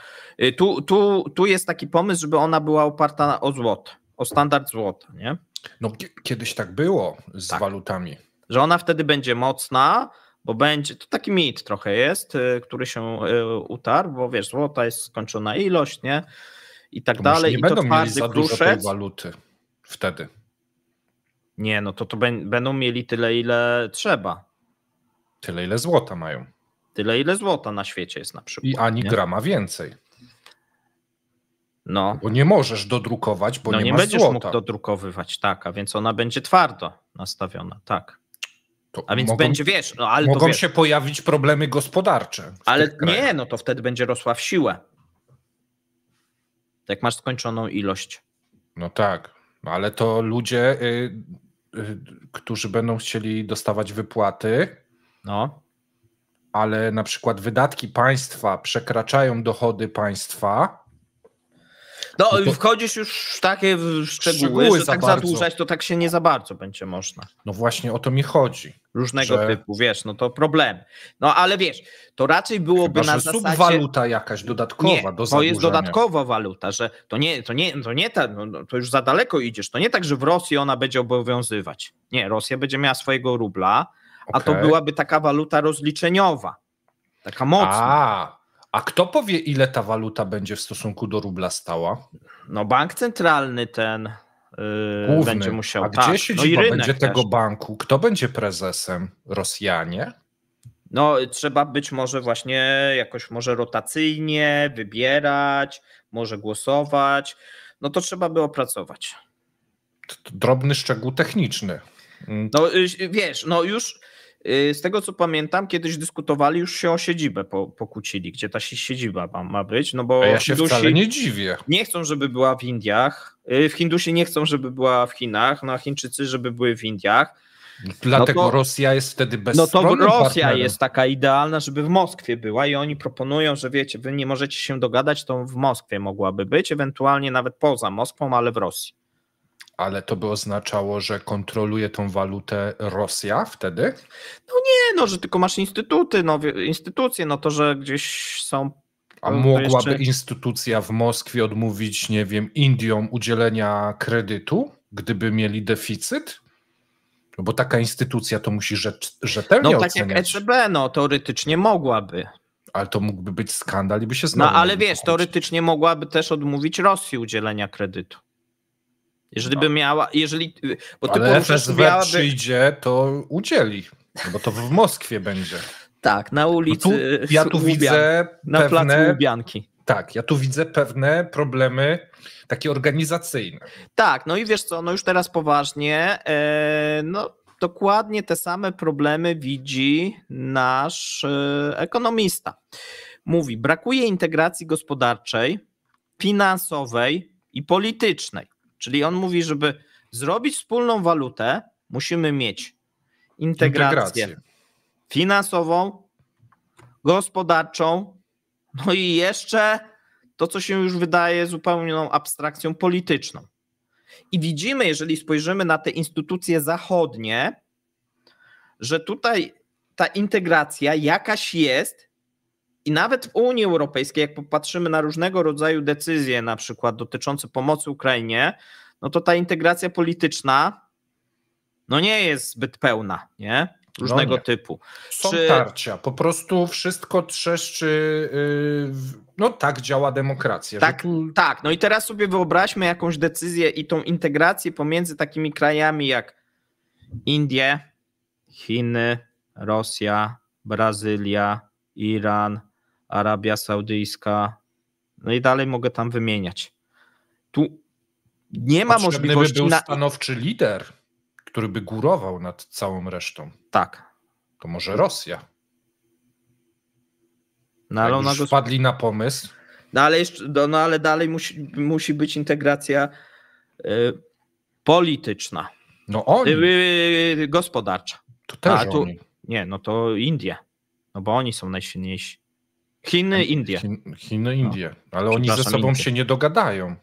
y, tu, tu, tu jest taki pomysł, żeby ona była oparta o złoto, o standard złota, nie? No kiedyś tak było z tak. walutami że ona wtedy będzie mocna, bo będzie, to taki mit trochę jest, y, który się y, utarł, bo wiesz, złota jest skończona ilość, nie? I tak to dalej. Nie I będą to mieli za dużo tej waluty wtedy. Nie, no to, to będą mieli tyle, ile trzeba. Tyle, ile złota mają. Tyle, ile złota na świecie jest na przykład. I ani nie? grama więcej. No. Bo nie możesz dodrukować, bo no nie, nie masz będziesz mógł dodrukowywać, tak, a więc ona będzie twardo nastawiona, tak. To A więc mogą, będzie, wiesz, no ale Mogą wiesz, się pojawić problemy gospodarcze. Ale nie, no to wtedy będzie rosła w siłę. Jak masz skończoną ilość. No tak, ale to ludzie, y, y, którzy będą chcieli dostawać wypłaty, no. ale na przykład wydatki państwa przekraczają dochody państwa, no, no to... wchodzisz już w takie szczegóły, szczegóły że tak bardzo. zadłużać to tak się nie za bardzo będzie można. No właśnie o to mi chodzi. Różnego że... typu, wiesz, no to problem. No ale wiesz, to raczej byłoby Chyba, na zasadzie... subwaluta jakaś dodatkowa nie, do zadłużenia. to jest dodatkowa waluta, że to nie, to nie, to nie ta, no, no, to już za daleko idziesz. To nie tak, że w Rosji ona będzie obowiązywać. Nie, Rosja będzie miała swojego rubla, okay. a to byłaby taka waluta rozliczeniowa. Taka mocna. A. A kto powie, ile ta waluta będzie w stosunku do rubla stała? No bank centralny ten yy, Główny. będzie musiał. A tak. gdzie siedziba no będzie też. tego banku? Kto będzie prezesem? Rosjanie? No trzeba być może właśnie jakoś może rotacyjnie wybierać, może głosować. No to trzeba by opracować. Drobny szczegół techniczny. Mm. No y, wiesz, no już Y, z tego co pamiętam, kiedyś dyskutowali, już się o siedzibę po, pokłócili, gdzie ta siedziba ma, być. No bo A ja się Hindusi wcale nie dziwię. Nie chcą, żeby była w Indiach. Y, w Hindusi nie chcą, żeby była w Chinach, no a Chińczycy, żeby były w Indiach. Dlatego no to, Rosja jest wtedy bezstronnym No to Rosja partnerem. jest taka idealna, żeby w Moskwie była i oni proponują, że wiecie, wy nie możecie się dogadać, to w Moskwie mogłaby być, ewentualnie nawet poza Moskwą, ale w Rosji ale to by oznaczało, że kontroluje tą walutę Rosja wtedy? No nie, no, że tylko masz instytuty, no, instytucje, no to, że gdzieś są a e, mogłaby jeszcze... instytucja w Moskwie odmówić, nie wiem, Indiom udzielenia kredytu, gdyby mieli deficyt? No bo taka instytucja to musi rzecz, rzetelnie No tak oceniać. jak e ECB, no teoretycznie mogłaby. Ale to mógłby być skandal i by się no, znowu... No ale wiesz, teoretycznie mogłaby też odmówić Rosji udzielenia kredytu. Jeżeli no. by miała, jeżeli... Y, bo ty Ale FSB miałaby... przyjdzie, to udzieli, no bo to w Moskwie będzie. Tak, na no ulicy tu, Ja tu Łubian, widzę na pewne, placu Łubianki. Tak, ja tu widzę pewne problemy takie organizacyjne. Tak, no i wiesz co, no już teraz poważnie, e, no dokładnie te same problemy widzi nasz e, ekonomista. Mówi, brakuje integracji gospodarczej, finansowej i politycznej. Czyli on mówi, żeby zrobić wspólną walutę, musimy mieć integrację, integrację. finansową, gospodarczą, no i jeszcze to, co się już wydaje zupełną abstrakcją polityczną. I widzimy, jeżeli spojrzymy na te instytucje zachodnie, że tutaj ta integracja jakaś jest, i nawet w Unii Europejskiej, jak popatrzymy na różnego rodzaju decyzje, na przykład dotyczące pomocy Ukrainie, no to ta integracja polityczna no nie jest zbyt pełna, nie? No różnego no typu. Są Czy... tarcia, po prostu wszystko trzeszczy. Y, no tak działa demokracja. Tak, tu... tak, no i teraz sobie wyobraźmy jakąś decyzję i tą integrację pomiędzy takimi krajami jak Indie, Chiny, Rosja, Brazylia, Iran, Arabia Saudyjska, no i dalej mogę tam wymieniać. Tu nie ma Potrzebny możliwości. By był na... stanowczy lider, który by górował nad całą resztą. Tak. To może Rosja. No, ale ona go... wpadli na pomysł. No ale, jeszcze, no, no, ale dalej musi, musi być integracja y, polityczna. No oni. Y, y, y gospodarcza. To też A, tu... Nie, no to Indie. No bo oni są najsilniejsi. Chiny, Indie. Chiny, no. Indie. Ale oni ze sobą Indie. się nie dogadają.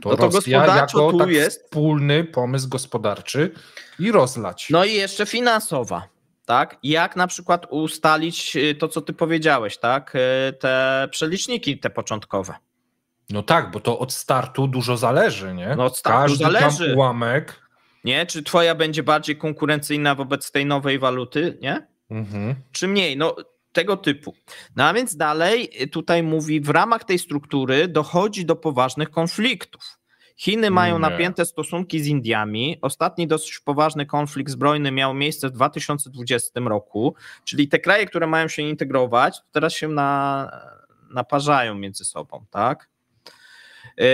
To, no to Rosja jako tu tak jest... wspólny pomysł gospodarczy i rozlać. No i jeszcze finansowa. Tak? Jak na przykład ustalić y, to, co ty powiedziałeś, tak? Y, te przeliczniki, te początkowe. No tak, bo to od startu dużo zależy, nie? No od startu Każdy zależy. ułamek. Nie? Czy twoja będzie bardziej konkurencyjna wobec tej nowej waluty, nie? Mhm. Czy mniej? No tego typu. No a więc dalej y, tutaj mówi, w ramach tej struktury dochodzi do poważnych konfliktów. Chiny mają Nie. napięte stosunki z Indiami. Ostatni dosyć poważny konflikt zbrojny miał miejsce w 2020 roku, czyli te kraje, które mają się integrować, teraz się na, naparzają między sobą, tak? Yy,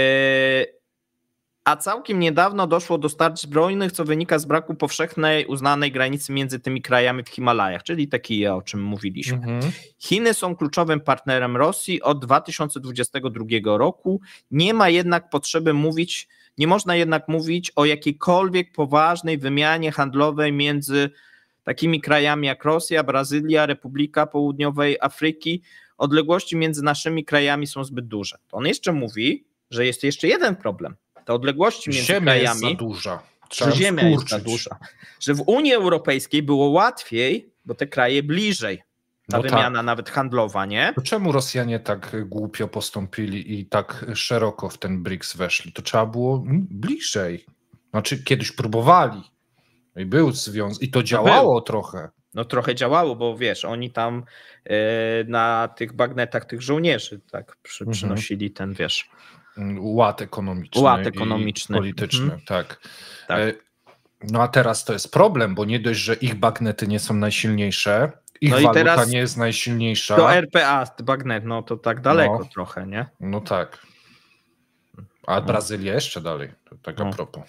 a całkiem niedawno doszło do starć zbrojnych, co wynika z braku powszechnej uznanej granicy między tymi krajami w Himalajach, czyli taki, o czym mówiliśmy. Mhm. Chiny są kluczowym partnerem Rosji od 2022 roku. Nie ma jednak potrzeby mówić, nie można jednak mówić o jakiejkolwiek poważnej wymianie handlowej między takimi krajami jak Rosja, Brazylia, Republika Południowej Afryki. Odległości między naszymi krajami są zbyt duże. To on jeszcze mówi, że jest jeszcze jeden problem te odległości między Ziemia krajami. Jest za duża. Trzeba że Ziemia skurczyć. jest za duża. Że w Unii Europejskiej było łatwiej, bo te kraje bliżej. Ta no tak. wymiana tak. nawet handlowa, nie? To czemu Rosjanie tak głupio postąpili i tak szeroko w ten BRICS weszli? To trzeba było mm, bliżej. Znaczy, kiedyś próbowali no i był związek, i to no działało to trochę. No trochę działało, bo wiesz, oni tam yy, na tych bagnetach tych żołnierzy tak przy, mhm. przynosili ten, wiesz, ład ekonomiczny. Ład ekonomiczny. polityczny, mhm. tak. tak. E, no a teraz to jest problem, bo nie dość, że ich bagnety nie są najsilniejsze, ich no waluta i teraz nie jest najsilniejsza. To RPA, bagnet, no to tak daleko no, trochę, nie? No tak. A mhm. Brazylia jeszcze dalej, tak a mhm. propos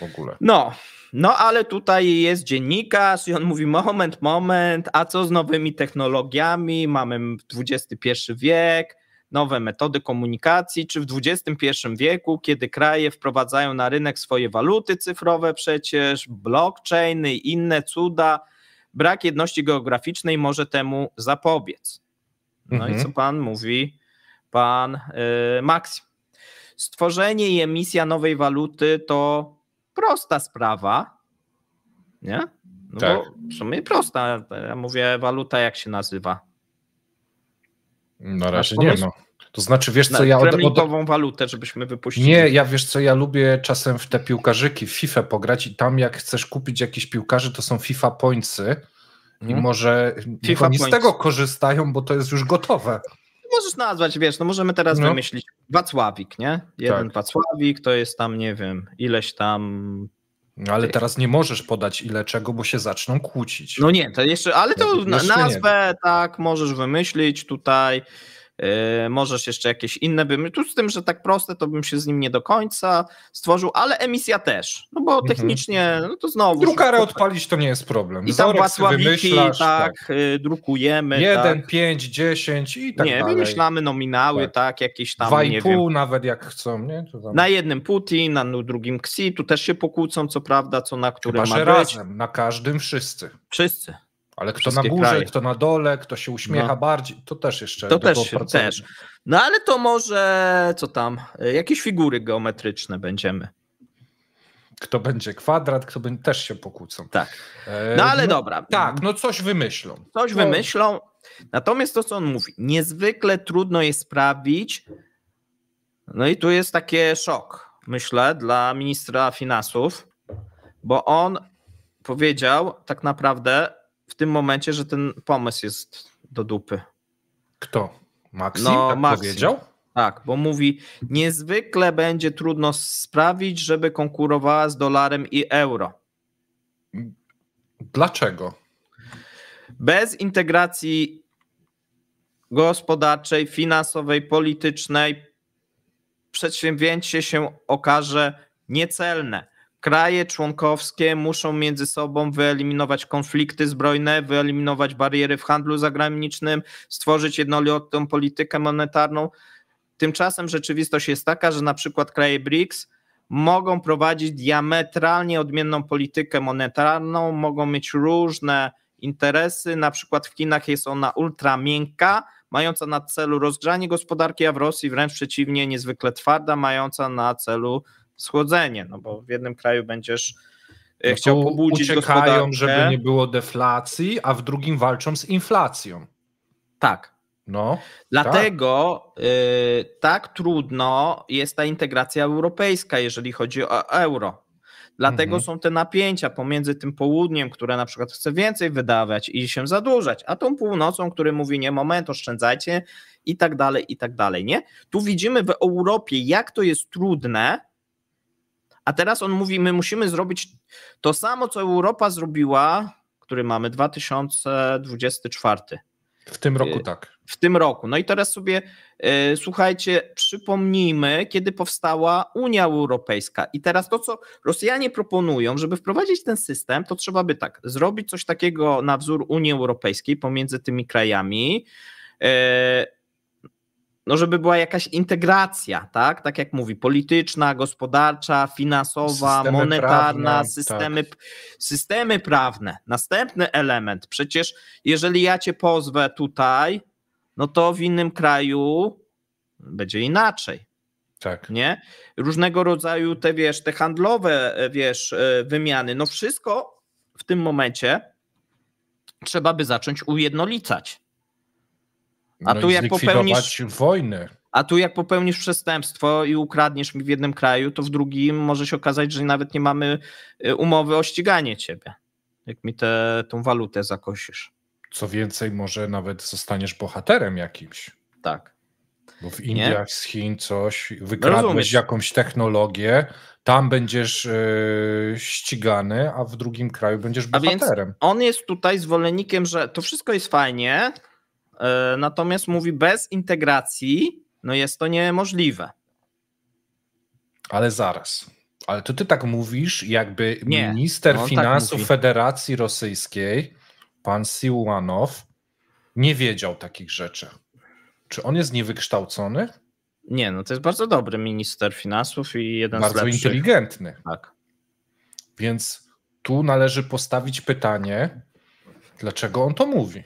w ogóle. No, no ale tutaj jest dziennikarz i on mówi moment, moment, a co z nowymi technologiami, mamy XXI wiek, nowe metody komunikacji, czy w XXI wieku, kiedy kraje wprowadzają na rynek swoje waluty cyfrowe przecież, blockchainy i inne cuda, brak jedności geograficznej może temu zapobiec. No mhm. i co pan mówi, pan yy, Max? Stworzenie i emisja nowej waluty to prosta sprawa, nie? No tak. bo w sumie prosta. Ja mówię, waluta jak się nazywa? Na razie nie no To znaczy, wiesz co, ja... Kremlingową od... walutę, żebyśmy wypuścili. Nie, ja wiesz co, ja lubię czasem w te piłkarzyki, w FIFA pograć i tam jak chcesz kupić jakieś piłkarzy, to są FIFA Pointsy hmm. i mhm. może FIFA oni points. z tego korzystają, bo to jest już gotowe. Możesz nazwać, wiesz, no możemy teraz no. wymyślić Wacławik, nie? Jeden tak. Wacławik to jest tam, nie wiem, ileś tam ale teraz nie możesz podać ile czego, bo się zaczną kłócić. No nie, to jeszcze, ale to no, nazwę, tak, możesz wymyślić tutaj. Yy, możesz jeszcze jakieś inne bym. Tu z tym, że tak proste, to bym się z nim nie do końca stworzył, ale emisja też. No bo mhm. technicznie, no to znowu. Drukarę odpalić to nie jest problem. I tam Zorek Wacławiki, tak, tak, y, drukujemy. 1, tak. 5, 10 i tak nie, dalej. Nie, wymyślamy nominały, tak, tak jakieś tam. 2,5 nawet jak chcą, nie? Tam... Na jednym Putin, na drugim Xi, tu też się pokłócą, co prawda, co na którym Chyba, ma razem, na każdym wszyscy. Wszyscy. Ale kto na górze, kraje. kto na dole, kto się uśmiecha no. bardziej, to też jeszcze. To też, też. No ale to może, co tam, y, jakieś figury geometryczne będziemy. Kto będzie kwadrat, kto będzie, też się pokłócą. Tak. E, no ale no, dobra. Tak, no coś wymyślą. Coś to... No. wymyślą. Natomiast to, co on mówi, niezwykle trudno jest sprawić. No i tu jest taki szok, myślę, dla ministra finansów, bo on powiedział tak naprawdę, w tym momencie, że ten pomysł jest do dupy. Kto? Maxim no, tak Maxim. powiedział? Tak, bo mówi, niezwykle będzie trudno sprawić, żeby konkurowała z dolarem i euro. Dlaczego? Bez integracji gospodarczej, finansowej, politycznej przedsięwzięcie się okaże niecelne kraje członkowskie muszą między sobą wyeliminować konflikty zbrojne, wyeliminować bariery w handlu zagranicznym, stworzyć jednolitą politykę monetarną. Tymczasem rzeczywistość jest taka, że na przykład kraje BRICS mogą prowadzić diametralnie odmienną politykę monetarną, mogą mieć różne interesy. Na przykład w Chinach jest ona ultra miękka, mająca na celu rozgrzanie gospodarki, a w Rosji wręcz przeciwnie, niezwykle twarda, mająca na celu schłodzenie, no bo w jednym kraju będziesz e, no chciał pobudzić uciekają, żeby nie było deflacji, a w drugim walczą z inflacją. Tak. No, Dlatego tak. Yy, tak trudno jest ta integracja europejska, jeżeli chodzi o euro. Dlatego mhm. są te napięcia pomiędzy tym południem, które na przykład chce więcej wydawać i się zadłużać, a tą północą, który mówi nie moment, oszczędzajcie i tak dalej, i tak dalej. Nie? Tu widzimy w Europie, jak to jest trudne, a teraz on mówi, my musimy zrobić to samo, co Europa zrobiła, który mamy 2024. W tym roku, y, tak. W tym roku. No i teraz sobie, y, słuchajcie, przypomnijmy, kiedy powstała Unia Europejska. I teraz to, co Rosjanie proponują, żeby wprowadzić ten system, to trzeba by tak, zrobić coś takiego na wzór Unii Europejskiej pomiędzy tymi krajami y, no żeby była jakaś integracja, tak? Tak jak mówi, polityczna, gospodarcza, finansowa, systemy monetarna, prawne, systemy, tak. systemy prawne. Następny element, przecież jeżeli ja cię pozwę tutaj, no to w innym kraju będzie inaczej. Tak. Nie? Różnego rodzaju te, wiesz, te handlowe, e, wiesz, e, wymiany, no wszystko w tym momencie trzeba by zacząć ujednolicać. A no tu jak popełnisz wojnę. A tu jak popełnisz przestępstwo i ukradniesz mi w jednym kraju, to w drugim może się okazać, że nawet nie mamy y, umowy o ściganie ciebie. Jak mi tę tą walutę zakosisz. Co więcej, może nawet zostaniesz bohaterem jakimś. Tak. Bo w Indiach, nie? z Chin coś, wykradłeś Rozumiesz. jakąś technologię, tam będziesz yy, ścigany, a w drugim kraju będziesz bohaterem. on jest tutaj zwolennikiem, że to wszystko jest fajnie, E, natomiast mówi, bez integracji no jest to niemożliwe. Ale zaraz. Ale to ty tak mówisz, jakby Nie, no, tak minister finansów tak Federacji Rosyjskiej, pan Siłanow, nie wiedział takich rzeczy. Czy on jest niewykształcony? Nie, no to jest bardzo dobry minister finansów i jeden bardzo z Bardzo inteligentny. Tak. Więc tu należy postawić pytanie, dlaczego on to mówi?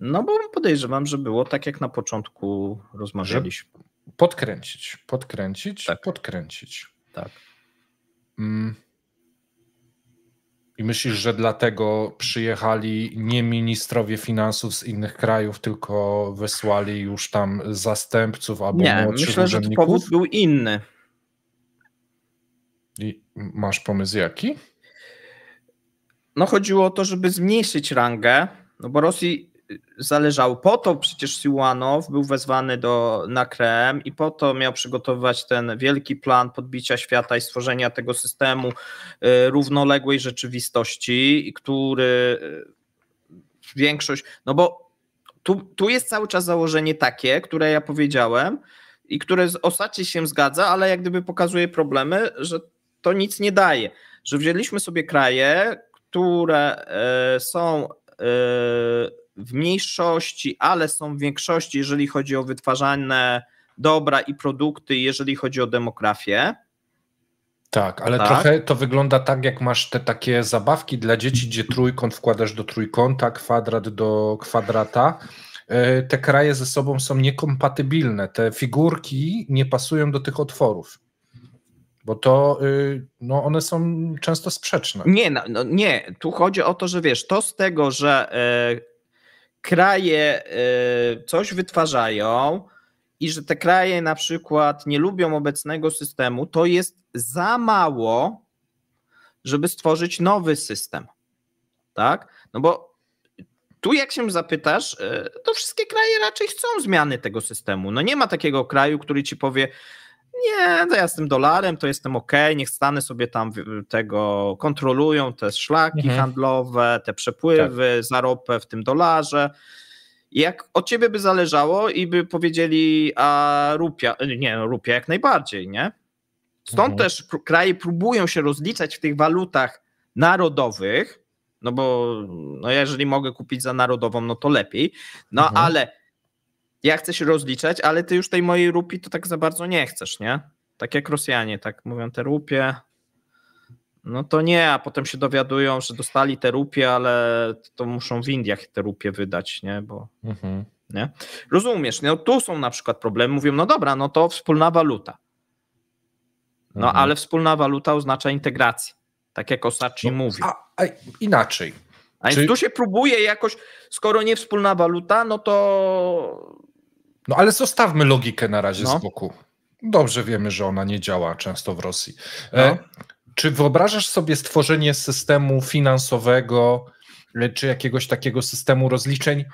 No bo podejrzewam, że było tak, jak na początku rozmawialiśmy. podkręcić, podkręcić, tak. podkręcić. Tak. Mm. I myślisz, że dlatego przyjechali nie ministrowie finansów z innych krajów, tylko wysłali już tam zastępców albo nie, młodszych myślę, urzędników? Myślę, że powód był inny. I masz pomysł jaki? No chodziło o to, żeby zmniejszyć rangę, no bo Rosji zależało. Po to przecież Siłanow był wezwany do, na Krem i po to miał przygotowywać ten wielki plan podbicia świata i stworzenia tego systemu y, równoległej rzeczywistości, który y, większość, no bo tu, tu jest cały czas założenie takie, które ja powiedziałem i które ostatnio się zgadza, ale jak gdyby pokazuje problemy, że to nic nie daje, że wzięliśmy sobie kraje, które y, są w mniejszości, ale są w większości, jeżeli chodzi o wytwarzane dobra i produkty, jeżeli chodzi o demografię. Tak, ale tak. trochę to wygląda tak, jak masz te takie zabawki dla dzieci, gdzie trójkąt wkładasz do trójkąta, kwadrat do kwadrata. E, te kraje ze sobą są niekompatybilne. Te figurki nie pasują do tych otworów bo to y, no one są często sprzeczne. Nie, no, no, nie, tu chodzi o to, że wiesz, to z tego, że e, kraje y, coś wytwarzają i że te kraje na przykład nie lubią obecnego systemu, to jest za mało, żeby stworzyć nowy system. Tak? No bo tu jak się zapytasz, y, to wszystkie kraje raczej chcą zmiany tego systemu. No nie ma takiego kraju, który ci powie, nie, to no ja tym dolarem, to jestem ok, niech Stany sobie tam tego kontrolują, te szlaki mhm. handlowe, te przepływy, tak. zaropę w tym dolarze. Jak od ciebie by zależało i by powiedzieli, a rupia, nie, no, rupia jak najbardziej, nie? Stąd mhm. też kraje próbują się rozliczać w tych walutach narodowych, no bo no jeżeli mogę kupić za narodową, no to lepiej, no mhm. ale ja chcę się rozliczać, ale ty już tej mojej rupi to tak za bardzo nie chcesz, nie? Tak jak Rosjanie, tak mówią te rupie. No to nie, a potem się dowiadują, że dostali te rupie, ale to muszą w Indiach te rupie wydać, nie? Bo. Mhm. Nie? Rozumiesz, no tu są na przykład problemy. Mówią, no dobra, no to wspólna waluta. No mhm. ale wspólna waluta oznacza integrację, tak jak Osaci no, mówi. A, a, inaczej. A Czyli... więc tu się próbuje jakoś, skoro nie wspólna waluta, no to no ale zostawmy logikę na razie no. z boku. Dobrze wiemy, że ona nie działa często w Rosji. E, no. E, czy wyobrażasz sobie stworzenie systemu finansowego, e, czy jakiegoś takiego systemu rozliczeń,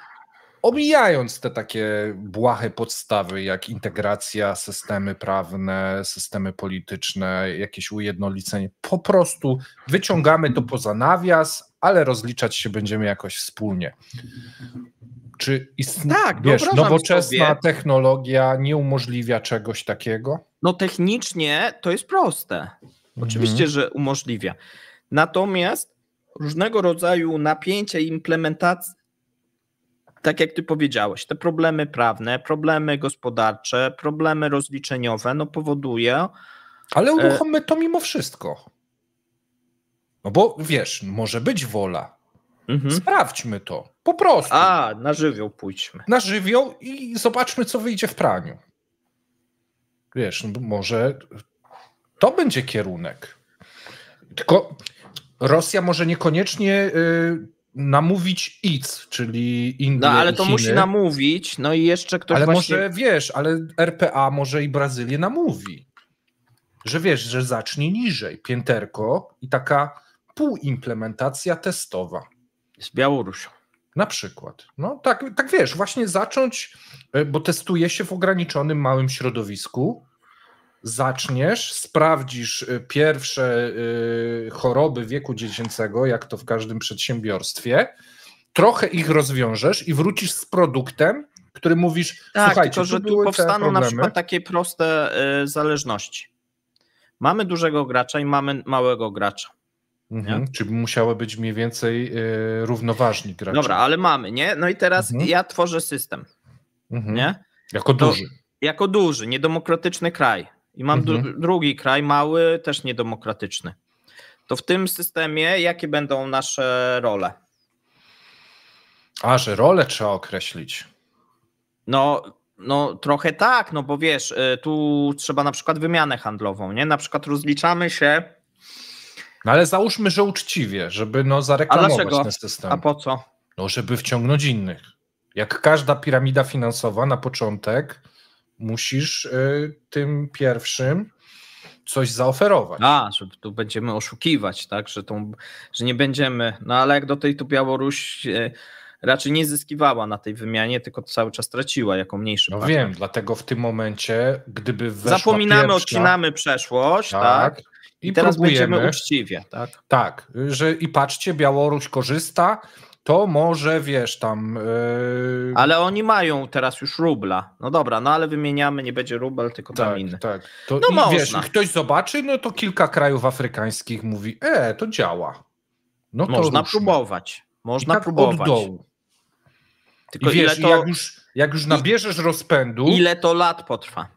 omijając te takie błahe podstawy, jak integracja, systemy prawne, systemy polityczne, jakieś ujednolicenie, po prostu wyciągamy to poza nawias, ale rozliczać się będziemy jakoś wspólnie. Czy istnieje tak, wiesz, nowoczesna sobie. technologia nie umożliwia czegoś takiego? No technicznie to jest proste. Mhm. Oczywiście, mhm. że umożliwia. Natomiast różnego rodzaju napięcia i implementacja, tak jak ty powiedziałeś, te problemy prawne, problemy gospodarcze, problemy rozliczeniowe, no powoduje. Ale e, uruchommy to mimo wszystko. No bo wiesz, może być wola. Mhm. Sprawdźmy to. Po prostu. A, na żywioł pójdźmy. Na żywioł i zobaczmy, co wyjdzie w praniu. Wiesz, no może to będzie kierunek. Tylko Rosja może niekoniecznie y, namówić IC, czyli Indie No ale to Chiny. musi namówić, no i jeszcze ktoś Ale właśnie... może, wiesz, ale RPA może i Brazylię namówi. Że wiesz, że zacznie niżej, pięterko i taka półimplementacja testowa. Z Białorusią. Na przykład. No tak, tak wiesz, właśnie zacząć, e, bo testuje się w ograniczonym małym środowisku. Zaczniesz, sprawdzisz e, pierwsze e, choroby wieku dziecięcego, jak to w każdym przedsiębiorstwie, trochę ich rozwiążesz i wrócisz z produktem, który mówisz, tak, słuchajcie, tylko, że tu powstaną na przykład takie proste zależności. Mamy dużego gracza i mamy małego gracza. Mhm. Czyli musiały być mniej więcej yy, równoważni gracze. Dobra, ale mamy, nie? No i teraz mhm. ja tworzę system, mhm. nie? Jako to, duży. Jako duży, niedemokratyczny kraj. I mam dru mhm. drugi kraj, mały, też niedemokratyczny. To w tym systemie jakie będą nasze role? A, że role trzeba określić. No, no trochę tak, no bo wiesz, y, tu trzeba na przykład wymianę handlową, nie? Na przykład rozliczamy się no ale załóżmy, że uczciwie, żeby no zareklamować ten system. A po co? No żeby wciągnąć innych. Jak każda piramida finansowa na początek musisz y, tym pierwszym coś zaoferować. A, że tu będziemy oszukiwać, tak, że, tą, że nie będziemy, no ale jak do tej tu Białoruś y, raczej nie zyskiwała na tej wymianie, tylko cały czas traciła jako mniejszy No partner. wiem, dlatego w tym momencie, gdyby weszła Zapominamy, pierwsza... odcinamy przeszłość, tak, tak i, I teraz próbujemy, będziemy uczciwie, tak? Tak, że i patrzcie, Białoruś korzysta, to może wiesz tam. Yy... Ale oni mają teraz już rubla. No dobra, no ale wymieniamy, nie będzie rubel, tylko tak, tam inny. Tak. To no i, można. wiesz, i ktoś zobaczy, no to kilka krajów afrykańskich mówi, e, to działa. No można ruszmy. próbować. Można I tak próbować. Od dołu. Tylko I wiesz, ile to... jak, już, jak już nabierzesz rozpędu. Ile to lat potrwa?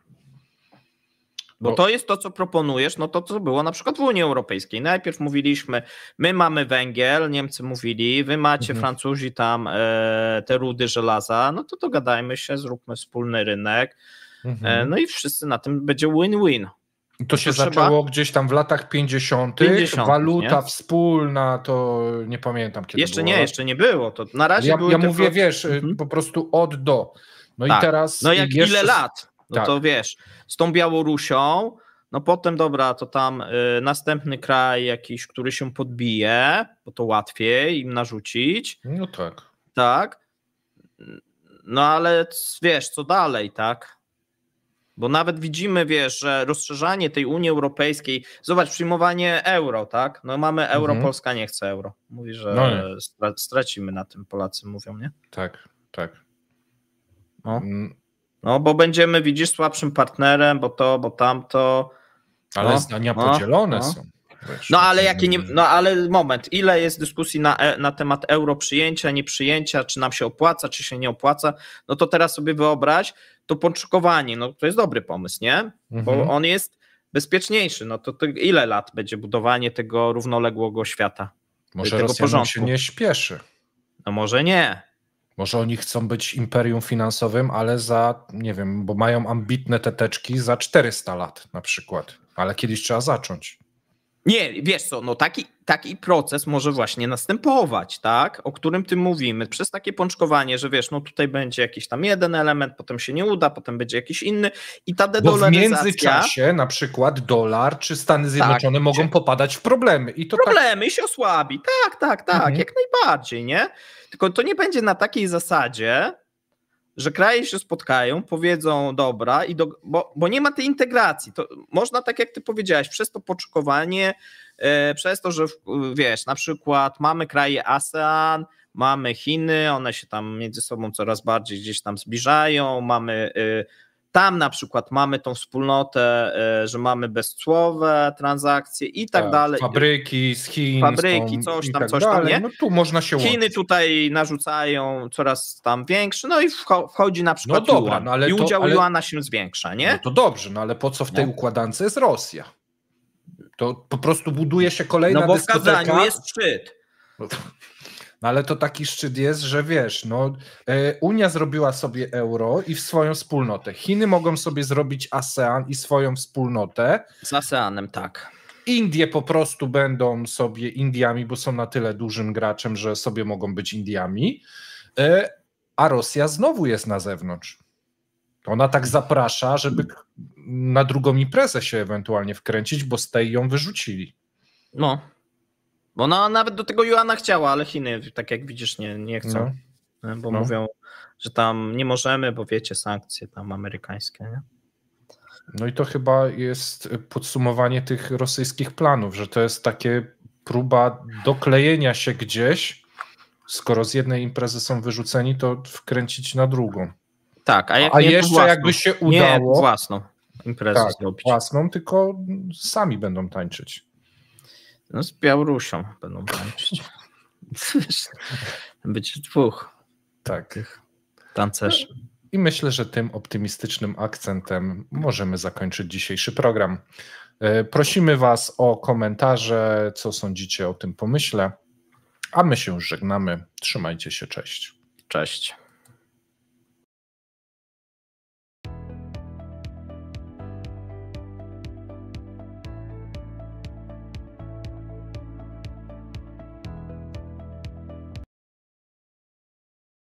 Bo to jest to, co proponujesz, no to co było na przykład w Unii Europejskiej. Najpierw mówiliśmy, my mamy węgiel, Niemcy mówili, wy macie mhm. Francuzi tam e, te rudy żelaza, no to dogadajmy się, zróbmy wspólny rynek. E, mhm. E, no i wszyscy na tym będzie win-win. To się to zaczęło trzeba... gdzieś tam w latach 50. 50 waluta nie? wspólna, to nie pamiętam kiedy. Jeszcze było. nie, jeszcze nie było. To na razie ja, ja mówię, wiesz, y, mhm. po prostu od do. No tak. i teraz. No jak jeszcze... ile lat? No tak. to wiesz, z tą Białorusią, no potem dobra, to tam y, następny kraj jakiś, który się podbije, bo to łatwiej im narzucić. No tak. Tak. No ale wiesz, co dalej, tak? Bo nawet widzimy, wiesz, że rozszerzanie tej Unii Europejskiej, zobacz, przyjmowanie euro, tak? No mamy euro, mhm. Polska nie chce euro. Mówi, że no stracimy na tym, Polacy mówią, nie? Tak, tak. No. Mm, no bo będziemy, widzisz, słabszym partnerem, bo to, bo tamto. Ale no, zdania no, podzielone no. są. no ale jakie nie, no ale moment, ile jest dyskusji na, e, na temat euro przyjęcia, nieprzyjęcia, czy nam się opłaca, czy się nie opłaca, no to teraz sobie wyobraź, to podszukowanie, no to jest dobry pomysł, nie? Bo mhm. on jest bezpieczniejszy, no to, to, ile lat będzie budowanie tego równoległego świata? Może tego Rosjanom porządku? się nie śpieszy. No może nie, może oni chcą być imperium finansowym, ale za, nie wiem, bo mają ambitne teteczki za 400 lat na przykład. Ale kiedyś trzeba zacząć. Nie, wiesz co, no taki, taki proces może właśnie następować, tak? O którym ty mówimy, przez takie pączkowanie, że wiesz, no tutaj będzie jakiś tam jeden element, potem się nie uda, potem będzie jakiś inny i ta dedolaryzacja... Bo w międzyczasie na przykład dolar czy Stany tak, Zjednoczone tak, mogą popadać w problemy. I to tak- problemy tak... i się osłabi, tak, tak, tak, mhm. jak najbardziej, nie? Tylko to nie będzie na takiej zasadzie, że kraje się spotkają, powiedzą dobra, i do, bo, bo nie ma tej integracji. To można, tak jak ty powiedziałaś, przez to poczukowanie, e, przez to, że wiesz, na przykład mamy kraje ASEAN, mamy Chiny, one się tam między sobą coraz bardziej gdzieś tam zbliżają, mamy. E, tam na przykład mamy tą wspólnotę, e, że mamy bezcłowe transakcje i tak, tak dalej. Fabryki z Chin. Fabryki, coś tam, tak coś dalej. tam, nie? No tu można się Chiny łączyć. tutaj narzucają coraz tam większy, no i wchodzi na przykład no dobra, no ale i udział Juana się zwiększa, nie? No to dobrze, no ale po co w tej no. układance jest Rosja? To po prostu buduje się kolejna No bo w Kazaniu jest szczyt. No no ale to taki szczyt jest, że wiesz, no, e, Unia zrobiła sobie euro i w swoją wspólnotę. Chiny mogą sobie zrobić ASEAN i swoją wspólnotę. Z ASEANem, tak. Indie po prostu będą sobie Indiami, bo są na tyle dużym graczem, że sobie mogą być Indiami. E, a Rosja znowu jest na zewnątrz. Ona tak zaprasza, żeby na drugą imprezę się ewentualnie wkręcić, bo z tej ją wyrzucili. No. Bo ona nawet do tego Joanna chciała, ale Chiny, tak jak widzisz, nie, nie chcą. No. Bo no. mówią, że tam nie możemy, bo wiecie, sankcje tam amerykańskie, nie? No i to chyba jest podsumowanie tych rosyjskich planów, że to jest takie próba doklejenia się gdzieś, skoro z jednej imprezy są wyrzuceni, to wkręcić na drugą. Tak, a, jak a jeszcze własną, jakby się udało. Nie własną imprezę tak, zrobić. Własną, tylko sami będą tańczyć. No z Białorusią będą tańczyć. Być dwóch. Tak. Tych I myślę, że tym optymistycznym akcentem możemy zakończyć dzisiejszy program. E, prosimy Was o komentarze, co sądzicie o tym pomyśle, a my się już żegnamy. Trzymajcie się, cześć. Cześć.